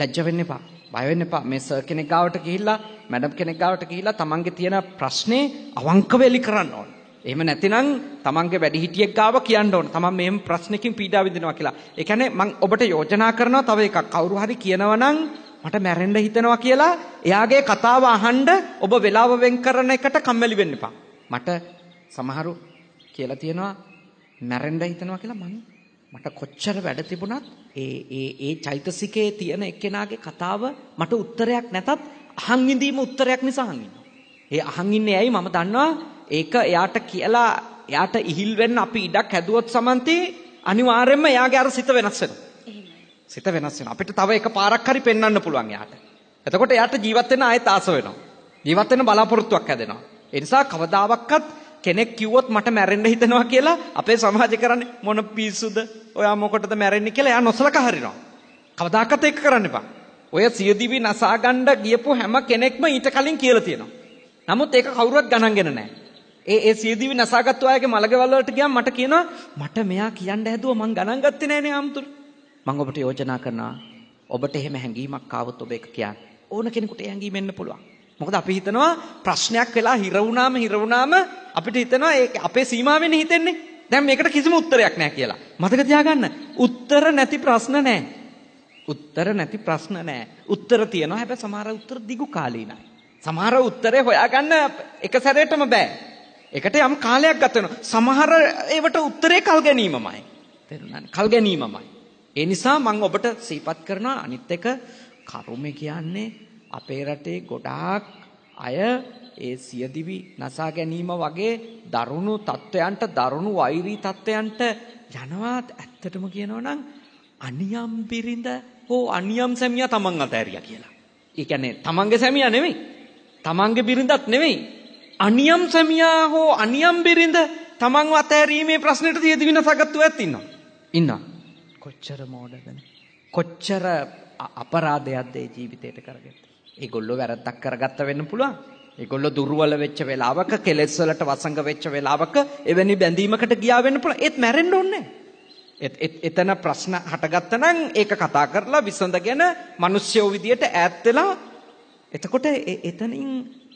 ලැජ්ජ වෙන්න එපා. බය වෙන්න එපා. මේ සර් කෙනෙක් ගාවට ගිහිල්ලා, මැඩම් කෙනෙක් ගාවට ගිහිල්ලා තමන්ගේ තියෙන ප්‍රශ්නේ අවංකව එලි කරන්න ඕන. එහෙම නැතිනම් තමන්ගේ වැඩිහිටියෙක් ගාව කියන්න ඕන. තමන් මෙහෙම ප්‍රශ්නකින් පීඩා විඳිනවා කියලා. ඒ කියන්නේ මම ඔබට යෝජනා කරනවා තව එකක්. කවුරු හරි කියනවා නම් මට මැරෙන්න හිතනවා කියලා එයාගේ කතාව අහන්න ඔබ වෙලාව වෙන් කරන එකට කම්මැලි වෙන්න එපා. මට සමහරු කියලා තියෙනවා මැරෙන්න හිතනවා කියලා මම මට කොච්චර වැඩ තිබුණත් ඒ ඒ ඒ චෛතසිකයේ තියෙන එක්කෙනාගේ කතාව මට උත්තරයක් නැතත් අහන් ඉඳීම උත්තරයක් නිසා අහන් ඉන්නවා. ඒ අහන් ඉන්නේ ඇයි මම දන්නවා ඒක එයාට කියලා එයාට ඉහිල් වෙන්න අපි ඉඩක් හැදුවොත් සමන්ති අනිවාර්යයෙන්ම එයාගේ අර සිත වෙනස් සිත වෙනස් වෙනවා. අපිට තව එක පාරක් හරි පෙන්වන්න පුළුවන් එයාට. එතකොට එයාට ජීවත් වෙන්න ආයෙත් ආස වෙනවා. ජීවත් වෙන්න බලාපොරොත්තුවක් හැදෙනවා. ඒ නිසා කවදාවත් කෙනෙක් කිව්වොත් මට මැරෙන්න හිතනවා කියලා අපේ සමාජය කරන්නේ මොන පිස්සුද? ඔයා මොකටද මැරෙන්නේ කියලා එයා නොසලකා හරිනවා. කවදාකවත් ඒක කරන්න එපා. ඔය සියදිවි නසාගන්න ගියපු හැම කෙනෙක්ම ඊට කලින් කියලා තියෙනවා. නමුත් ඒක කවුරුවත් ගණන්ගෙන නැහැ. ඒ ඒ සියදිවි නසාගත්තු අයගේ මලගෙවල් වලට ගියාම මට කියනවා මට මෙයා කියන්න හැදුවා මං ගණන් ගත්තේ නැහැ නේ ආම්තුරු. මං ඔබට යෝජනා කරනවා ඔබට එහෙම හැඟීමක් ආවොත් ඔබ ඒක කියන්න. ඕන කෙනෙකුට ඒ හැඟීම එන්න පුළුවන්. මොකද අපි හිතනවා ප්‍රශ්නයක් වෙලා හිර වුණාම හිර වුණාම අපිට හිතනවා ඒක අපේ සීමාවෙන්නේ හිතෙන්නේ. දැන් මේකට කිසිම උත්තරයක් නැහැ කියලා. මතක තියාගන්න. උත්තර නැති ප්‍රශ්න නැහැ. උත්තර නැති ප්‍රශ්න නැහැ. උත්තර තියෙනවා. හැබැයි සමහර උත්තර දිගු කාලීනයි. සමහර උත්තරේ හොයාගන්න එක සැරේටම බෑ. ඒකට යම් කාලයක් ගත වෙනවා. සමහර ඒවට උත්තරේ කල් ගැනීමමයි. තේරුණානේ? කල් ගැනීමමයි. ඒ නිසා මම ඔබට සිහිපත් කරනවා අනිත් එක කර්මය කියන්නේ අපේ රටේ ගොඩාක් අය ඒ සියදිවි නසා ගැනීම වගේ දරුණු තත්ත්වයන්ට දරුණු වෛරී තත්ත්වයන්ට යනවා ඇත්තටම කියනවනම් අනියම් බිරිඳ හෝ අනියම් සැමියා තමන් අතහැරියා කියලා. ඒ කියන්නේ තමන්ගේ සැමියා නෙමෙයි. තමන්ගේ බිරිඳත් නෙමෙයි. අනියම් සැමියා හෝ අනියම් බිරිඳ තමන්ව අතහැරීමේ ප්‍රශ්නෙට සියදිවි නසාගත්තු ඇත් ඉන්නවා. ඉන්නවා. කොච්චර මෝඩද කොච්චර අපරාධයක්ද ඒ ජීවිතේට කරගත්තේ. ඒගොල්ලෝ වැරද්දක් කරගත්ත වෙන්න පුළුවන්. ඒගොල්ලෝ දුර්වල වෙච්ච වෙලාවක කෙලෙස් වලට වසඟ වෙච්ච වෙලාවක එවැනි බැඳීමකට ගියා වෙන්න පුළුවන්. ඒත් මැරෙන්න ඕනේ එතන ප්‍රශ්න හටගත්ත නම් ඒක කතා කරලා විසඳගෙන මිනිස්සුයෝ විදියට ඈත් වෙලා එතකොට එතනින්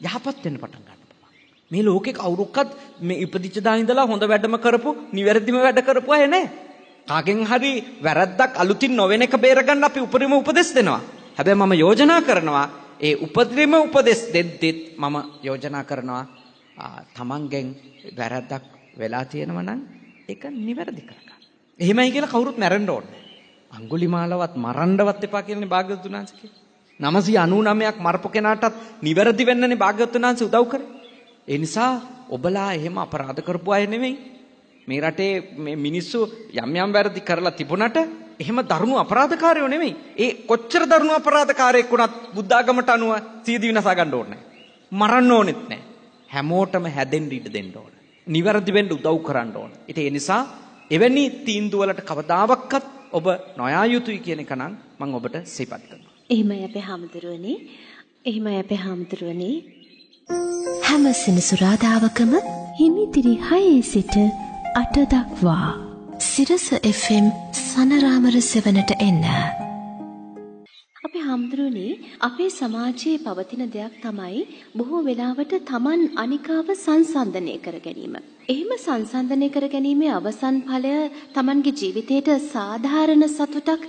යහපත් වෙන්න පටන් ගන්නවා. මේ ලෝකේ කවුරුක්වත් මේ ඉපදිච්ච දා ඉඳලා හොඳ වැඩම කරපු නිවැරදිම වැඩ කරපු අය නැහැ. කාගෙන් හරි වැරද්දක් අලුතින් නොවන එක බේරගන්න අපි උපරිම උපදෙස් දෙනවා. හැබැයි මම යෝජනා කරනවා ඒ උපදිරම උපදෙස් දෙද්දිත් මම යෝජනා කරනවා තමන්ගෙන් වැරද්දක් වෙලා තියෙනවා නම් ඒක නිවැරදි කරගන්න. එහෙමයි කියලා කවුරුත් මැරෙන්න ඕනේ. අඟුලිමාලවත් මරන්නවත් එපා කියන්නේ භාග්‍යවතුන් වහන්සේ කියන්නේ. 999ක් මරපු කෙනාටත් නිවැරදි වෙන්නනේ භාග්‍යවතුන් වහන්සේ උදව් කරේ. ඒ නිසා ඔබලා එහෙම අපරාධ කරපු අය නෙමෙයි. මේ රටේ මේ මිනිස්සු යම් යම් වැරදි කරලා තිබුණට එහෙම දරුණු අපරාධකාරයෝ නෙමෙයි. ඒ කොච්චර දරුණු අපරාධකාරයෙක් වුණත් බුද්ධාගමට අනුව සීදී විනාශ ගන්න ඕනේ මරන්න ඕනෙත් නැහැ. හැමෝටම හැදෙන්න ඉඩ දෙන්න ඕන. නිවැරදි වෙන්න උදව් කරන්න ඕන. ඉතින් ඒ නිසා එවැනි තීන්දුවලට කවදාවත් ඔබ නොයා යුතුයි කියන එක නම් මම ඔබට සිහිපත් කරනවා. එහෙමයි අපේ හැමදෙරුවනේ. එහෙමයි අපේ හැමදෙරුවනේ. හැම සෙනසුරාදාවකම හිමිතිරි 6 සිට 8 දක්වා සිරස FM සනරාමර සෙවනට එන්න. අපි හම්දුරුනේ අපේ සමාජයේ පවතින දෙයක් තමයි බොහෝ වෙලාවට Taman අනිකාව සංසන්දනය කර ගැනීම. එහෙම සංසන්දනය කර ගැනීමේ අවසන් ඵලය Tamanගේ ජීවිතයට සාධාරණ සතුටක්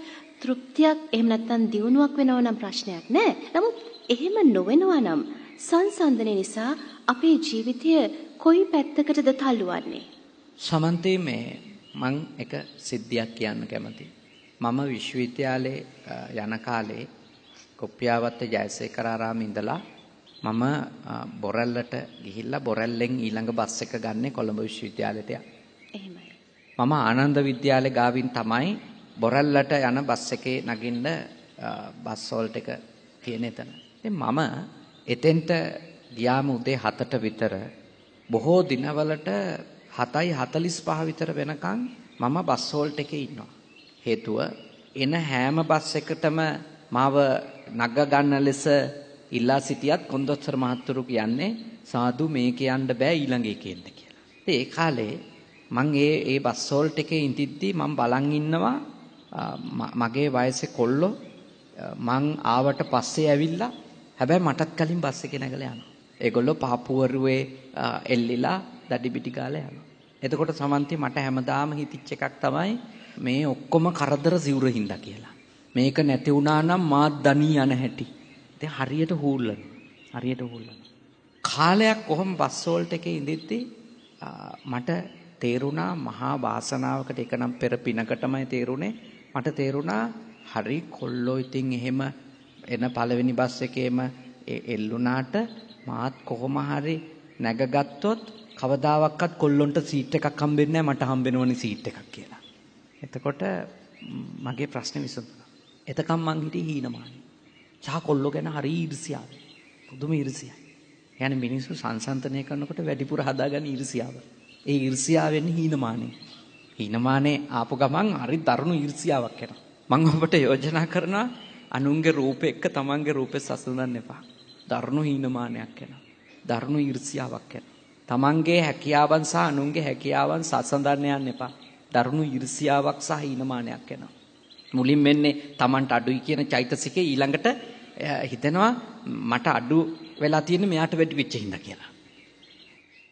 තෘප්තියක් එහෙම නැත්නම් දියුණුවක් වෙනව නම් ප්‍රශ්නයක් නෑ. නමුත් එහෙම නොවෙනවා නම් සංසන්දනය නිසා අපේ ජීවිතය කොයි පැත්තකටද තල්ලුවන්නේ? සමන්තේ මේ මං එක සිද්ධියක් කියන්න කැමතියි. මම විශ්වවිද්‍යාලේ යන කාලේ කොප්පියාවත්ත ජයසේකරාරාමේ ඉඳලා මම බොරැල්ලට ගිහිල්ලා බොරැල්ලෙන් ඊළඟ බස් එක ගන්නෙ කොළඹ විශ්වවිද්‍යාලයට යන්න. එහෙමයි. මම ආනන්ද විද්‍යාලේ ගාවින් තමයි බොරැල්ලට යන බස් එකේ නගින්න බස් හෝල්ට් එක තියෙන එතන. ඉතින් මම එතෙන්ට ගියාම උදේ 7ට විතර බොහෝ දිනවලට 7:45 විතර වෙනකන් මම බස් හෝල්ට් එකේ ඉන්නවා. හේතුව එන හැම බස් එකටම මාව නග ගන්න ලෙස ඉල්ලා සිටියත් කොන්දොස්තර මහත්තුරු කියන්නේ සාදු මේක යන්න බෑ ඊළඟ එකෙන්ද කියලා. ඉතින් ඒ කාලේ මං ඒ ඒ බස් හෝල්ට් එකේ ඉඳිද්දී මං බලන් ඉන්නවා මගේ වයසේ කොල්ලෝ මං ආවට පස්සේ ඇවිල්ලා හැබැයි මටත් කලින් බස් එකේ නැගලා යනවා. ඒගොල්ලෝ පාපුවරුවේ එල්ලිලා දඩිබිටි ගාලා යනවා. එතකොට සමන්ති මට හැමදාම හිතිච්ච එකක් තමයි මේ ඔක්කොම කරදර සිවුර හින්දා කියලා. මේක නැති වුණා නම් මාත් දනී යන හැටි. ඉතින් හරියට හූල්ලන. හරියට හූල්ලන. කාලයක් කොහොම බස් වෝල්ට් එකේ ඉඳිද්දි මට තේරුණා මහා වාසනාවකට එකනම් පෙර පිනකටමයි තේරුණේ. මට තේරුණා හරි කොල්ලෝ ඉතින් එහෙම එන පළවෙනි බස් එකේම එල්ලුණාට මාත් කොහොම හරි නැගගත්තොත් කවදාවත්වත් කොල්ලොන්ට සීට් එකක් හම්බෙන්නේ නැහැ මට හම්බෙනවනේ සීට් එකක් කියලා. එතකොට මගේ ප්‍රශ්නේ විසඳුණා. එතකම් මං හිටියේ හීනමානයි. චා කොල්ලෝ ගැන හරි ඊර්ෂ්‍යාව. පුදුම ඊර්ෂ්‍යාව. يعني මිනිස්සු සංසන්තනය කරනකොට වැඩිපුර හදාගන්න ඊර්ෂ්‍යාව. ඒ ඊර්ෂ්‍යාවෙන් හීනමානේ. හීනමානේ ආපු ගමන් හරි දරුණු ඊර්ෂ්‍යාවක් එනවා. මං ඔබට යෝජනා කරනවා අනුන්ගේ රූපෙ එක්ක තමන්ගේ රූපෙ සසඳන්න එපා. දරුණු හීනමානයක් එනවා. දරුණු ඊර්ෂ්‍යාවක් එනවා. තමන්ගේ හැකියාවන් සහ අනුන්ගේ හැකියාවන් සත්සඳන්න යන්න එපා. දරුණු ඊර්ෂියාවක් සහ ඊනමානයක් එනවා. මුලින් මෙන්නේ තමන්ට අඩුයි කියන චෛතසිකේ ඊළඟට හිතෙනවා මට අඩු වෙලා තියෙන්නේ මෙයාට වැඩි වෙච්ච හින්දා කියලා.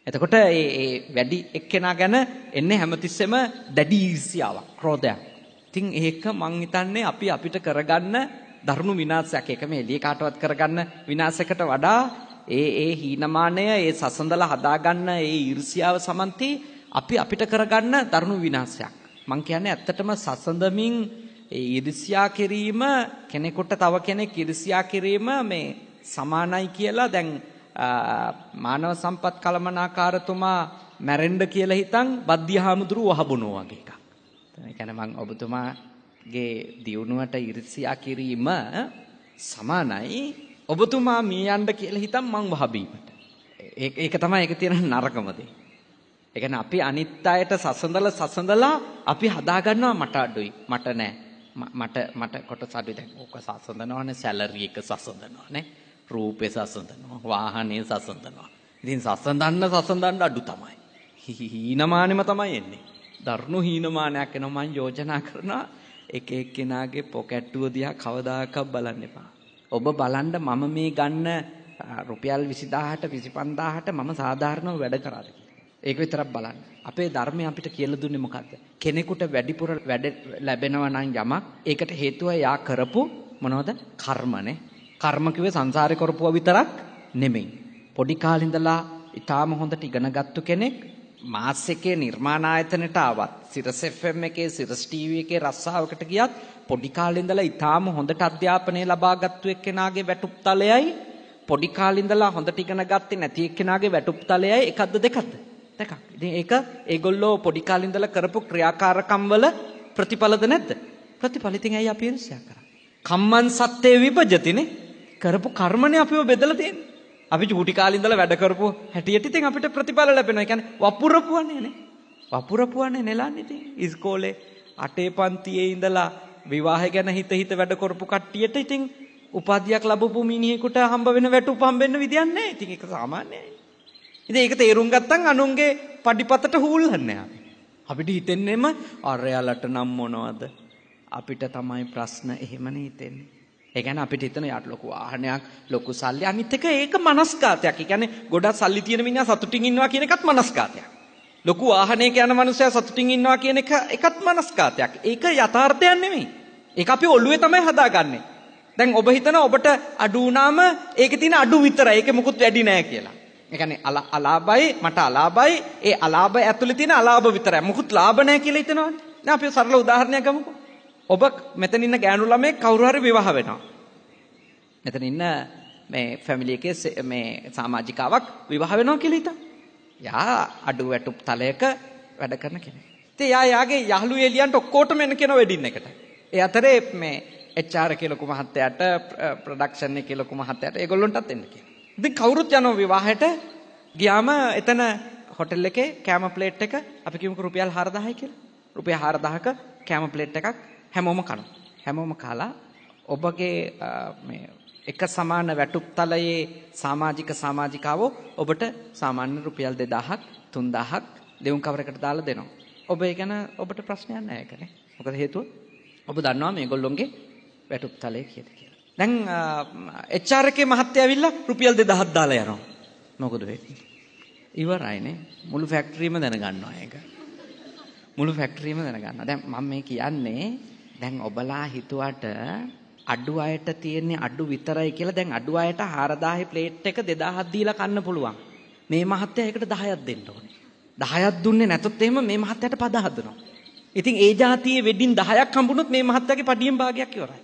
එතකොට මේ වැඩි එක්කෙනා ගැන එන්නේ හැමතිස්සෙම දැඩි ඊර්ෂියාවක්, ක්‍රෝධයක්. ඉතින් ඒක මං හිතන්නේ අපි අපිට කරගන්න දරුණු විනාශයක්. ඒක මේ එළිය කාටවත් කරගන්න විනාශයකට වඩා ඒ ඒ හීනමානය, ඒ සසඳලා හදාගන්න ඒ ඊර්ෂියාව සමන්ති අපි අපිට කරගන්න දරුණු විනාශයක්. මං කියන්නේ ඇත්තටම සසඳමින් ඒ ඊර්ෂියා කිරීම කෙනෙකුට තව කෙනෙක් ඊර්ෂියා කිරීම මේ සමානයි කියලා දැන් මානව සම්පත් කළමනාකාරතුමා මැරෙන්න කියලා හිතන් බද්ධිහාමුදුරුව වහබුණෝ වගේ එකක්. ඒ කියන්නේ මම ඔබතුමාගේ දියුණුවට ඉරිසියා කිරීම සමානයි ඔබතුමා මිය යන්න කියලා හිතන් මං වහබීමට. ඒක තමයි ඒක තියෙන නරකම දේ. ඒ කියන්නේ අපි අනිත් අයට සසඳලා සසඳලා අපි හදාගන්නවා මට අඩුයි මට නෑ මට මට කොටස අඩුයි දැන් ඕක සසඳනවානේ සැලරි එක සසඳනවානේ රූපේ සසඳනවා වාහනේ සසඳනවා ඉතින් සසඳන්න සසඳන්න අඩු තමයි හීනමානෙම තමයි එන්නේ දරුණු හීනමානයක් එනවා මම යෝජනා කරනවා එක එක්කෙනාගේ පොකට්ටුව දිහා කවදාකවත් බලන්න එපා ඔබ බලන්න මම මේ ගන්න රුපියල් 20000ට 25000ට මම සාධාරණව වැඩ කරාද ඒක විතරක් බලන්න. අපේ ධර්මය අපිට කියලා දුන්නේ මොකද්ද? කෙනෙකුට වැඩිපුර වැඩ ලැබෙනවා නම් යමක් ඒකට හේතුව යා කරපු මොනවද? කර්මනේ. කර්ම කිව්වේ සංසාරේ කරපුවා විතරක් නෙමෙයි. පොඩි කාලේ ඉඳලා ඊටාම හොඳට ඉගෙනගත්තු කෙනෙක් මාසෙකේ නිර්මාණ ආයතනයට ආවත් සිරස් FM එකේ සිරස් TV එකේ රස්සාවකට ගියත් පොඩි කාලේ ඉඳලා ඊටාම හොඳට අධ්‍යාපනය ලබාගත්තු එක්කෙනාගේ වැටුප් තලයයි පොඩි කාලේ ඉඳලා හොඳට ඉගෙන ගත්තේ නැති එක්කෙනාගේ වැටුප් තලයයි එකක්ද දෙකක්ද දෙකක් ඉතින් ඒක ඒගොල්ලෝ පොඩි කාලේ ඉඳලා කරපු ක්‍රියාකාරකම් වල ප්‍රතිඵලද නැද්ද ප්‍රතිඵල ඉතින් ඇයි අපි ඉරිසියා කරන්නේ කම්මන් සත්‍යේ විපජතිනේ කරපු කර්මනේ අපිව බෙදලා තියෙන්නේ අපි චූටි කාලේ ඉඳලා වැඩ කරපු හැටියට ඉතින් අපිට ප්‍රතිඵල ලැබෙනවා. ඒ කියන්නේ වපුරපුවන්නේ නේ. වපුරපුවන්නේ නෙලන්නේ ඉතින්. ඉස්කෝලේ අටේ පන්තියේ ඉඳලා විවාහය ගැන හිත හිත වැඩ කරපු කට්ටියට ඉතින් උපාධියක් ලැබපු මිනිහෙකුට හම්බ වෙන වැටුප හම්බෙන්න විදියක් නැහැ. ඉතින් ඒක සාමාන්‍යයි. ඉතින් ඒක තේරුම් ගත්තම් අනුන්ගේ පඩිපතට හූල්හන්නේ අපිට හිතෙන්නේම අරයාලට නම් මොනවද? අපිට තමයි ප්‍රශ්න එහෙමනේ හිතෙන්නේ. ඒ කියන්නේ අපිට හිතන යාට ලොකු වාහනයක් ලොකු සල්ලි අනිත් එක ඒක මනස්ගතයක්. ඒ කියන්නේ ගොඩක් සල්ලි තියෙන මිනිහා සතුටින් ඉන්නවා කියන එකත් මනස්ගතයක්. ලොකු වාහනයක යන මනුස්සයා සතුටින් ඉන්නවා කියන එක එකත් මනස්කාතයක්. ඒක යථාර්ථයක් නෙමෙයි. ඒක අපි ඔළුවේ තමයි හදාගන්නේ. දැන් ඔබ හිතන ඔබට අඩු වුණාම ඒකේ තියෙන අඩු විතරයි. ඒකේ මුකුත් වැඩි නෑ කියලා. ඒ කියන්නේ අලාභයි මට අලාභයි ඒ අලාභය ඇතුලේ තියෙන අලාභ විතරයි. මුකුත් ලාභ නෑ කියලා හිතනවානේ. දැන් අපි සරල උදාහරණයක් ගමුකෝ. ඔබ මෙතන ඉන්න ගෑනු ළමයෙක් කවුරු හරි විවාහ වෙනවා. මෙතන ඉන්න මේ ෆැමිලි එකේ මේ සමාජිකාවක් විවාහ වෙනවා කියලා හිතන්න. යා අඩු වැටුප් තලයක වැඩ කරන කෙනෙක්. ඉතින් යා යාගේ යහළු එලියන්ට ඔක්කොටම එන කියන වෙඩින් එකට. ඒ අතරේ මේ HR කියලා ලොකු මහත්තයාට ප්‍රොඩක්ෂන් එකේ ලොකු මහත්තයාට ඒගොල්ලන්ටත් එන්න කියනවා. ඉතින් කවුරුත් යනවා විවාහයට ගියාම එතන හොටෙල් එකේ කැම ප්ලේට් එක අපි කියමුකෝ රුපියල් 4000යි කියලා. රුපියල් 4000ක කැම ප්ලේට් එකක් හැමෝම කනවා. හැමෝම කාලා ඔබගේ මේ එක සමාන වැටුප් තලයේ සමාජික සමාජිකාවෝ ඔබට සාමාන්‍ය රුපියල් 2000ක් 3000ක් දෙවුම් කවරකට දාලා දෙනවා. ඔබ ඒ ගැන ඔබට ප්‍රශ්නයක් නැහැ ඒකනේ. මොකද හේතුව ඔබ දන්නවා මේගොල්ලොන්ගේ වැටුප් තලය කීයද කියලා. දැන් HR එකේ මහත්තයා ඇවිල්ලා රුපියල් 2000ක් දාලා යනවා. මොකද වෙන්නේ? ඉවරයිනේ. මුළු ෆැක්ටරියම දැනගන්නවා ඒක. මුළු ෆැක්ටරියම දැනගන්නවා. දැන් මම මේ කියන්නේ දැන් ඔබලා හිතුවට අඩු අයට තියෙන්නේ අඩු විතරයි කියලා දැන් අඩු අයට 4000 ප්ලේට් එක 2000ක් දීලා කන්න පුළුවන්. මේ මහත්තයා ඒකට 10ක් දෙන්න ඕනේ. 10ක් දුන්නේ නැතොත් එහෙම මේ මහත්තයාට පද හදනවා. ඉතින් ඒ જાතියේ වෙඩින් 10ක් හම්බුනොත් මේ මහත්තයාගේ පඩියෙන් භාගයක් ඉවරයි.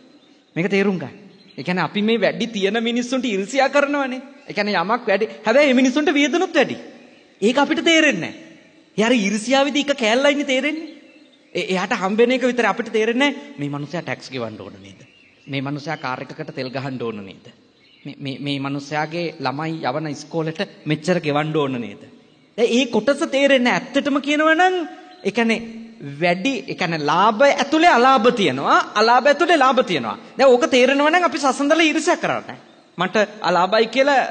මේක තේරුම් ගන්න. ඒ කියන්නේ අපි මේ වැඩි තියෙන මිනිස්සුන්ට ඉරිසියා කරනවනේ. ඒ කියන්නේ යමක් වැඩි. හැබැයි මේ මිනිස්සුන්ට වේදනොත් වැඩි. ඒක අපිට තේරෙන්නේ නැහැ. ඒ අර ඉරිසියාවේදී එක කෑල්ලයිනේ තේරෙන්නේ. එයාට හම්බෙන එක විතර අපිට තේරෙන්නේ මේ මනුස්සයා ටැක්ස් ගෙවන්න ඕන නේද? මේ මනුස්සයා කාර් එකකට තෙල් ගහන්න ඕන නේද? මේ මේ මනුස්සයාගේ ළමයි යවන ඉස්කෝලේට මෙච්චර ගෙවන්න ඕන නේද? ඒ කොටස තේරෙන්නේ ඇත්තටම කියනවනම් ඒ කියන්නේ වැඩි ඒ කියන්නේ ලාභය ඇතුලේ අලාභ තියෙනවා අලාභ ඇතුලේ ලාභ තියෙනවා. දැන් ඕක තේරෙනවා නම් අපි සසඳල ඊර්ෂ්‍යා කරන්නේ මට අලාභයි කියලා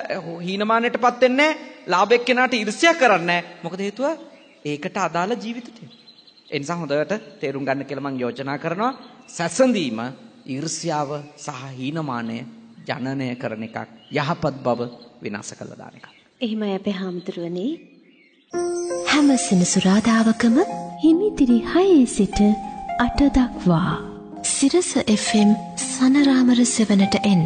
හීනමානයටපත් වෙන්නේ නැහැ. ලාභ එක්කෙනාට ඊර්ෂ්‍යා කරන්නේ නැහැ. මොකද හේතුව ඒකට අදාළ ජීවිත තියෙනවා. ඒ නිසා හොඳට තේරුම් ගන්න කියලා මම යෝජනා කරනවා. සැසඳීම ඊර්ෂ්‍යාව සහ හීනමානය ජනනය කරන එකක් යහපත් බව විනාශ කළා දාන එකක්. එහිමයි අපේ හාමුදුරුවනේ හැම සෙනසුරාදාවකම හිමිතිරි 6 සිට 8 දක්වා සිරස FM සනරාමර සෙවණට එන්න.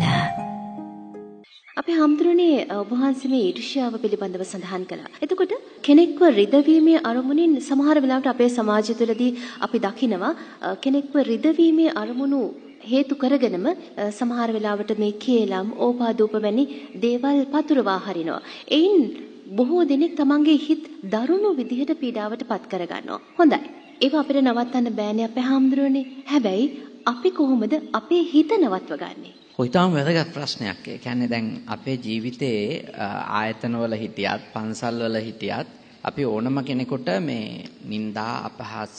අපේ හාමුදුරනේ වහන්සේ මේ ඊර්ෂ්‍යාව පිළිබඳව සඳහන් කළා. එතකොට කෙනෙක්ව රිදවීමේ අරමුණින් සමහර වෙලාවට අපේ සමාජය තුළදී අපි දකිනවා කෙනෙක්ව රිදවීමේ අරමුණු හේතු කරගෙනම සමහර වෙලාවට මේ කේලම් ඕපාදූප වැනි දේවල් පතුරවා හරිනවා. එයින් බොහෝ දෙනෙක් තමන්ගේ හිත් දරුණු විදිහට පීඩාවට පත් කරගන්නවා. හොඳයි. ඒක අපිට නවත්තන්න බෑනේ අපේ හාමුදුරනේ. හැබැයි අපි කොහොමද අපේ හිත නවත්ව ගන්නේ? ඔයිතාම වැදගත් ප්‍රශ්නයක්. ඒ කියන්නේ දැන් අපේ ජීවිතයේ ආයතනවල හිටියත්, පන්සල්වල හිටියත් අපි ඕනම කෙනෙකුට මේ නිന്ദා අපහාස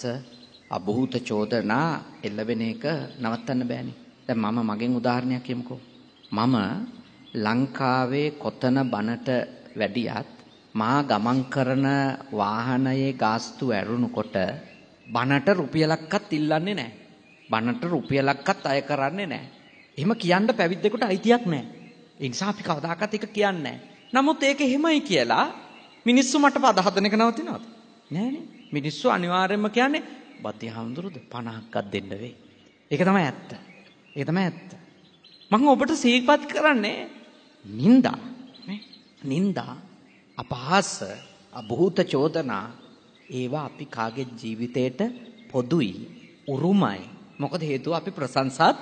අභූත චෝදනා එල්ලවෙන එක නවත්තන්න බෑනේ. දැන් මම මගෙන් උදාහරණයක් කියමුකෝ. මම ලංකාවේ කොතන බනට වැඩියත් මා ගමන් කරන වාහනයේ ගාස්තු ඇරුණුකොට බනට රුපියලක්වත් ඉල්ලන්නේ නැහැ. බනට රුපියලක්වත් අය කරන්නේ නැහැ. එහෙම කියන්න පැවිද්දෙකුට අයිතියක් නැහැ. ඒ නිසා අපි කවදාකවත් ඒක කියන්නේ නැහැ. නමුත් ඒක එහෙමයි කියලා මිනිස්සු මට පද හදන එක නවතිනවද? නෑනේ. මිනිස්සු අනිවාර්යයෙන්ම කියන්නේ බද්ධ හාමුදුරුවද 50ක්වත් දෙන්න වෙයි. ඒක තමයි ඇත්ත. ඒක තමයි ඇත්ත. මම ඔබට සීපත් කරන්නේ නිന്ദා නිന്ദා අපහාස අභූත චෝදනා ඒවා අපි කාගේ ජීවිතේට පොදුයි උරුමයි. මොකද හේතුව අපි ප්‍රශංසාත්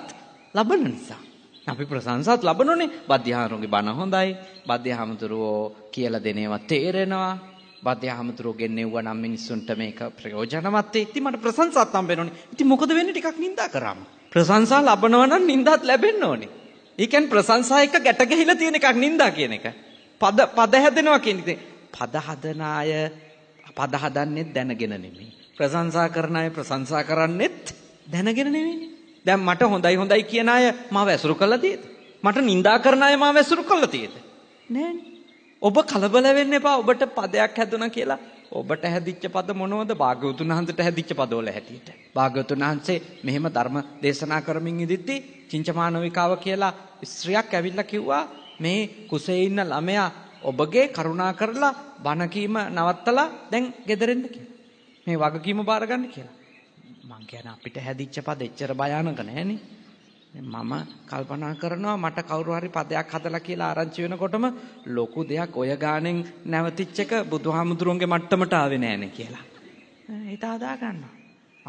ලබන නිසා. අපි ප්‍රශංසාත් ලබනෝනේ බද්ධ හාමුදුරුවන්ගේ බණ හොඳයි. බද්ධ හාමුදුරුවෝ කියලා දෙනේවා තේරෙනවා. බද්‍ය හාමුදුරුවෝ ගෙන්නෙව්ව නම් මිනිස්සුන්ට මේක ප්‍රයෝජනවත් වෙයි. ඉතින් මට ප්‍රශංසාත් හම්බෙන්න ඉතින් මොකද වෙන්නේ ටිකක් නිඳා කරාම. ප්‍රශංසා ලබනවා නම් නිඳාත් ලැබෙන්න ඕනේ. ඒ කියන්නේ ප්‍රශංසා එක ගැට ගැහිලා තියෙන එකක් නිඳා කියන එක. පද පද හැදෙනවා කියන එක. පද හදන අය පද හදන්නේ දැනගෙන නෙමෙයි. ප්‍රශංසා කරන අය ප්‍රශංසා කරන්නේත් දැනගෙන නෙමෙයිනේ. දැන් මට හොඳයි හොඳයි කියන අය මාව ඇසුරු කළා තියෙද? මට නිඳා කරන අය මාව ඇසුරු කළා තියෙද? නෑනේ. ඔබ කලබල වෙන්න එපා ඔබට පදයක් හැදුණා කියලා ඔබට හැදිච්ච පද මොනවද භාග්‍යවතුන් වහන්සේට හැදිච්ච පදවල හැටියට භාග්‍යවතුන් වහන්සේ මෙහෙම ධර්ම දේශනා කරමින් ඉදිද්දී චින්චමානවිකාව කියලා ස්ත්‍රියක් ඇවිල්ලා කිව්වා මේ කුසේ ඉන්න ළමයා ඔබගේ කරුණා කරලා බණ කීම නවත්තලා දැන් ගෙදරින්ද කියලා මේ වගකීම බාරගන්න කියලා මං කියන අපිට හැදිච්ච පද එච්චර භයානක නෑනේ මම කල්පනා කරනවා මට කවුරු හරි පදයක් හදලා කියලා ආරංචි වෙනකොටම ලොකු දෙයක් ඔය ගානෙන් නැවතිච්ච එක බුදුහාමුදුරන්ගේ මට්ටමට ආවේ නෑනේ කියලා. හිත හදා ගන්නවා.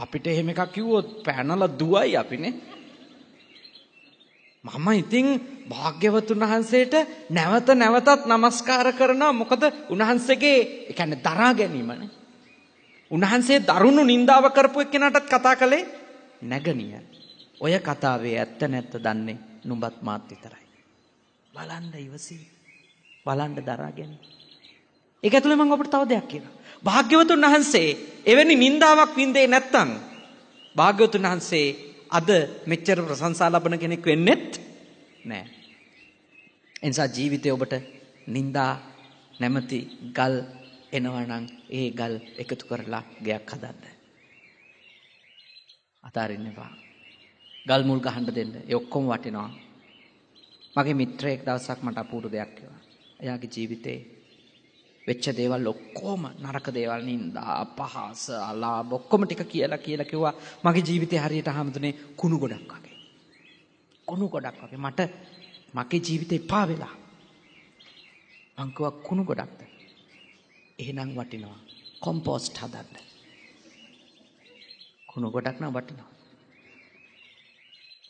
අපිට එහෙම එකක් කිව්වොත් පැනලා දුවයි අපිනේ. මම ඉතින් භාග්‍යවතුන් වහන්සේට නැවත නැවතත් নমස්කාර කරනවා මොකද උන්වහන්සේගේ ඒ කියන්නේ දරා ගැනීමනේ. උන්වහන්සේ දරුණු නින්දාව කරපු එක්කෙනාටත් කතා කළේ නැගණිය. ඔය කතාවේ ඇත්ත නැත්ත දන්නේ නුඹත් මාත් විතරයි. බලන්න ඉවසී. බලන්න දරාගෙන. ඒක ඇතුලේ මම ඔබට තව දෙයක් කියනවා. භාග්‍යවතුන් වහන්සේ එවැනි නින්දාවක් වින්දේ නැත්තම් භාග්‍යවතුන් වහන්සේ අද මෙච්චර ප්‍රශංසා ලබන කෙනෙක් වෙන්නෙත් නෑ. එනිසා ජීවිතේ ඔබට නින්දා නැමැති ගල් එනවනම් ඒ ගල් එකතු කරලා ගයක් හදන්න. අතාරින්න එපා. ගල් මුල් ගහන්න දෙන්න. ඒ ඔක්කොම වටිනවා. මගේ මිත්‍රයෙක් දවසක් මට අපූර්ව දෙයක් කිව්වා. එයාගේ ජීවිතේ වෙච්ච දේවල් ඔක්කොම නරක දේවල් නින්දා අපහාස අලාභ ඔක්කොම ටික කියලා කියලා කිව්වා මගේ ජීවිතේ හරියට හැමතුනේ කුණු ගොඩක් වගේ කුණු ගොඩක් වගේ මට මගේ ජීවිතේ එපා වෙලා මං කිව්වා කුණු ගොඩක්ද එහෙනම් වටිනවා කොම්පෝස්ට් හදන්න කුණු ගොඩක් නම් වටිනවා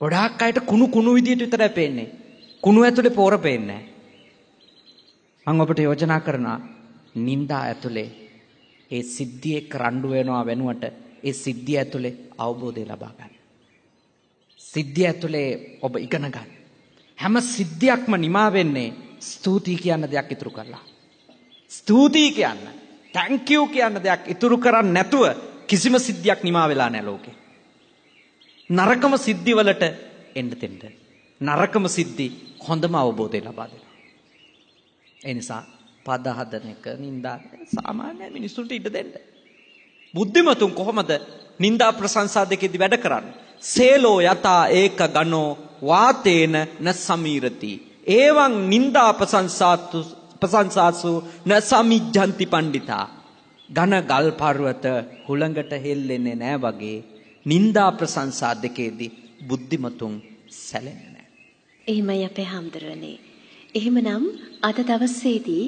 ගොඩාක් අයට කුණු කුණු විදියට විතරයි පේන්නේ. කුණු ඇතුලේ පොර පේන්නේ නැහැ. මම ඔබට යෝජනා කරනවා නින්දා ඇතුලේ ඒ සිද්ධිය එක්ක රණ්ඩු වෙනවා වෙනුවට ඒ සිද්ධිය ඇතුලේ අවබෝධය ලබා ගන්න. සිද්ධිය ඇතුලේ ඔබ ඉගෙන ගන්න. හැම සිද්ධියක්ම නිමා වෙන්නේ ස්තුති කියන දෙයක් ඉතුරු කරලා. ස්තුති කියන්න, thank you කියන දෙයක් ඉතුරු කරන්නේ නැතුව කිසිම සිද්ධියක් නිමා වෙලා නැහැ ලෝකේ. නරකම සිද්ධිවලට එන්න දෙන්න. නරකම සිද්ධි හොඳම අවබෝධය ලබා දෙනවා. ඒ නිසා පද හදන එක නින්දා සාමාන්‍ය මිනිසුන්ට ඉඩ දෙන්න. බුද්ධිමතුන් කොහොමද නින්දා ප්‍රශංසා දෙකේදී වැඩ කරන්නේ? සේලෝ යතා ඒක ගනෝ වාතේන න සමීරති. එවං නින්දා ප්‍රශංසාතු ප්‍රශංසාසු න සමිජ්ජಂತಿ පණ්ඩිතා. ඝන ගල් පර්වත හුළඟට හෙල්ලෙන්නේ නෑ වගේ නින්දා ප්‍රශංසා දෙකේදී බුද්ධිමතුන් සැලෙන්නේ නැහැ. එහෙමයි අපේ හැඳුරන්නේ. එහෙමනම් අද දවසේදී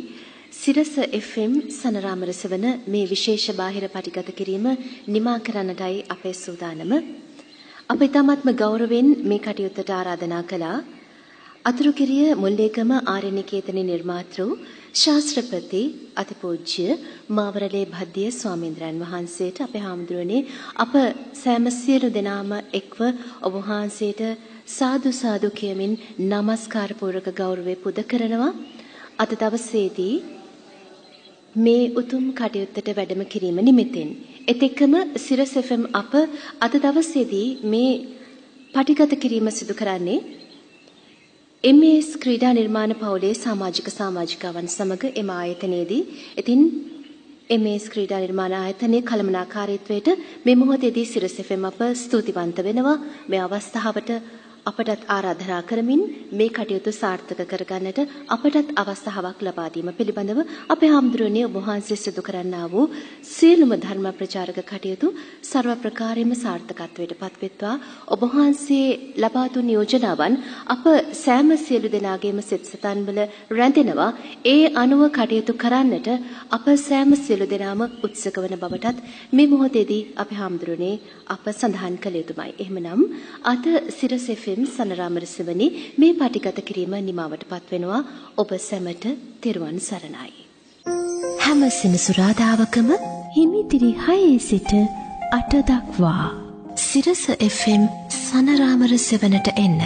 සිරස FM සනරාම රසවන මේ විශේෂ බාහිර පරිගත කිරීම නිමා කරන්නටයි අපේ සූදානම. අප ඉතාමත්ම ගෞරවයෙන් මේ කටයුත්තට ආරාධනා කළා. අතුරුකිරිය මුල්ලේකම ආරණ්‍ය කේතනේ නිර්මාතෘ ශාස්ත්‍රපති අතිපූජ්‍ය මාවරලේ භද්දිය ස්වාමීන්ද්‍රයන් වහන්සේට අපේ හාමුදුරනේ අප සෑම සියලු දෙනාම එක්ව ඔබ වහන්සේට සාදු සාදු කියමින් নমස්කාර පූර්වක ගෞරවය පුද කරනවා අද දවසේදී මේ උතුම් කටයුත්තට වැඩම කිරීම නිමිතෙන් එතෙකම සිරස් FM අප අද දවසේදී මේ පටිගත කිරීම සිදු කරන්නේ එම්.ඒස් ක්‍රීඩා නිර්මාණ පවුලේ සමාජික සමාජිකාවන් සමග එම ආයතනයේදී ඉතින් එම්.ඒස් ක්‍රීඩා නිර්මාණ ආයතනයේ කළමනාකාරීත්වයට මේ මොහොතේදී සිරස අප ස්තුතිවන්ත වෙනවා මේ අවස්ථාවට අපටත් ආරාධනා කරමින් මේ කටයුතු සාර්ථක කරගන්නට අපටත් අවස්ථාවක් ලබා දීම පිළිබඳව අපේ හාමුදුරනේ ඔබ වහන්සේ සිදු කරන්නා වූ සියලුම ධර්ම ප්‍රචාරක කටයුතු ਸਰව ප්‍රකාරයෙන්ම සාර්ථකත්වයට පත්වෙත්වා ඔබ වහන්සේ ලබා දුන් යෝජනාවන් අප සෑම සියලු දෙනාගේම සිත සතන්වල රැඳෙනවා ඒ අනුව කටයුතු කරන්නට අප සෑම සියලු දෙනාම උත්සුක වන බවටත් මේ මොහොතේදී අපේ හාමුදුරනේ අප සඳහන් කළ යුතුමයි. එහෙමනම් අද සිරසෙෆේ ඇම් සනරාමරසවනි මේ පටිගත කිරීම නිමාවටපත් වෙනවා ඔබ සැමට තෙරුවන් සරණයි. හැම සෙනසුරාදාවකම හිමිතිරි හයේ සිට අට දක්වා සිරස FM සනරාමරසෙවනට එන්න.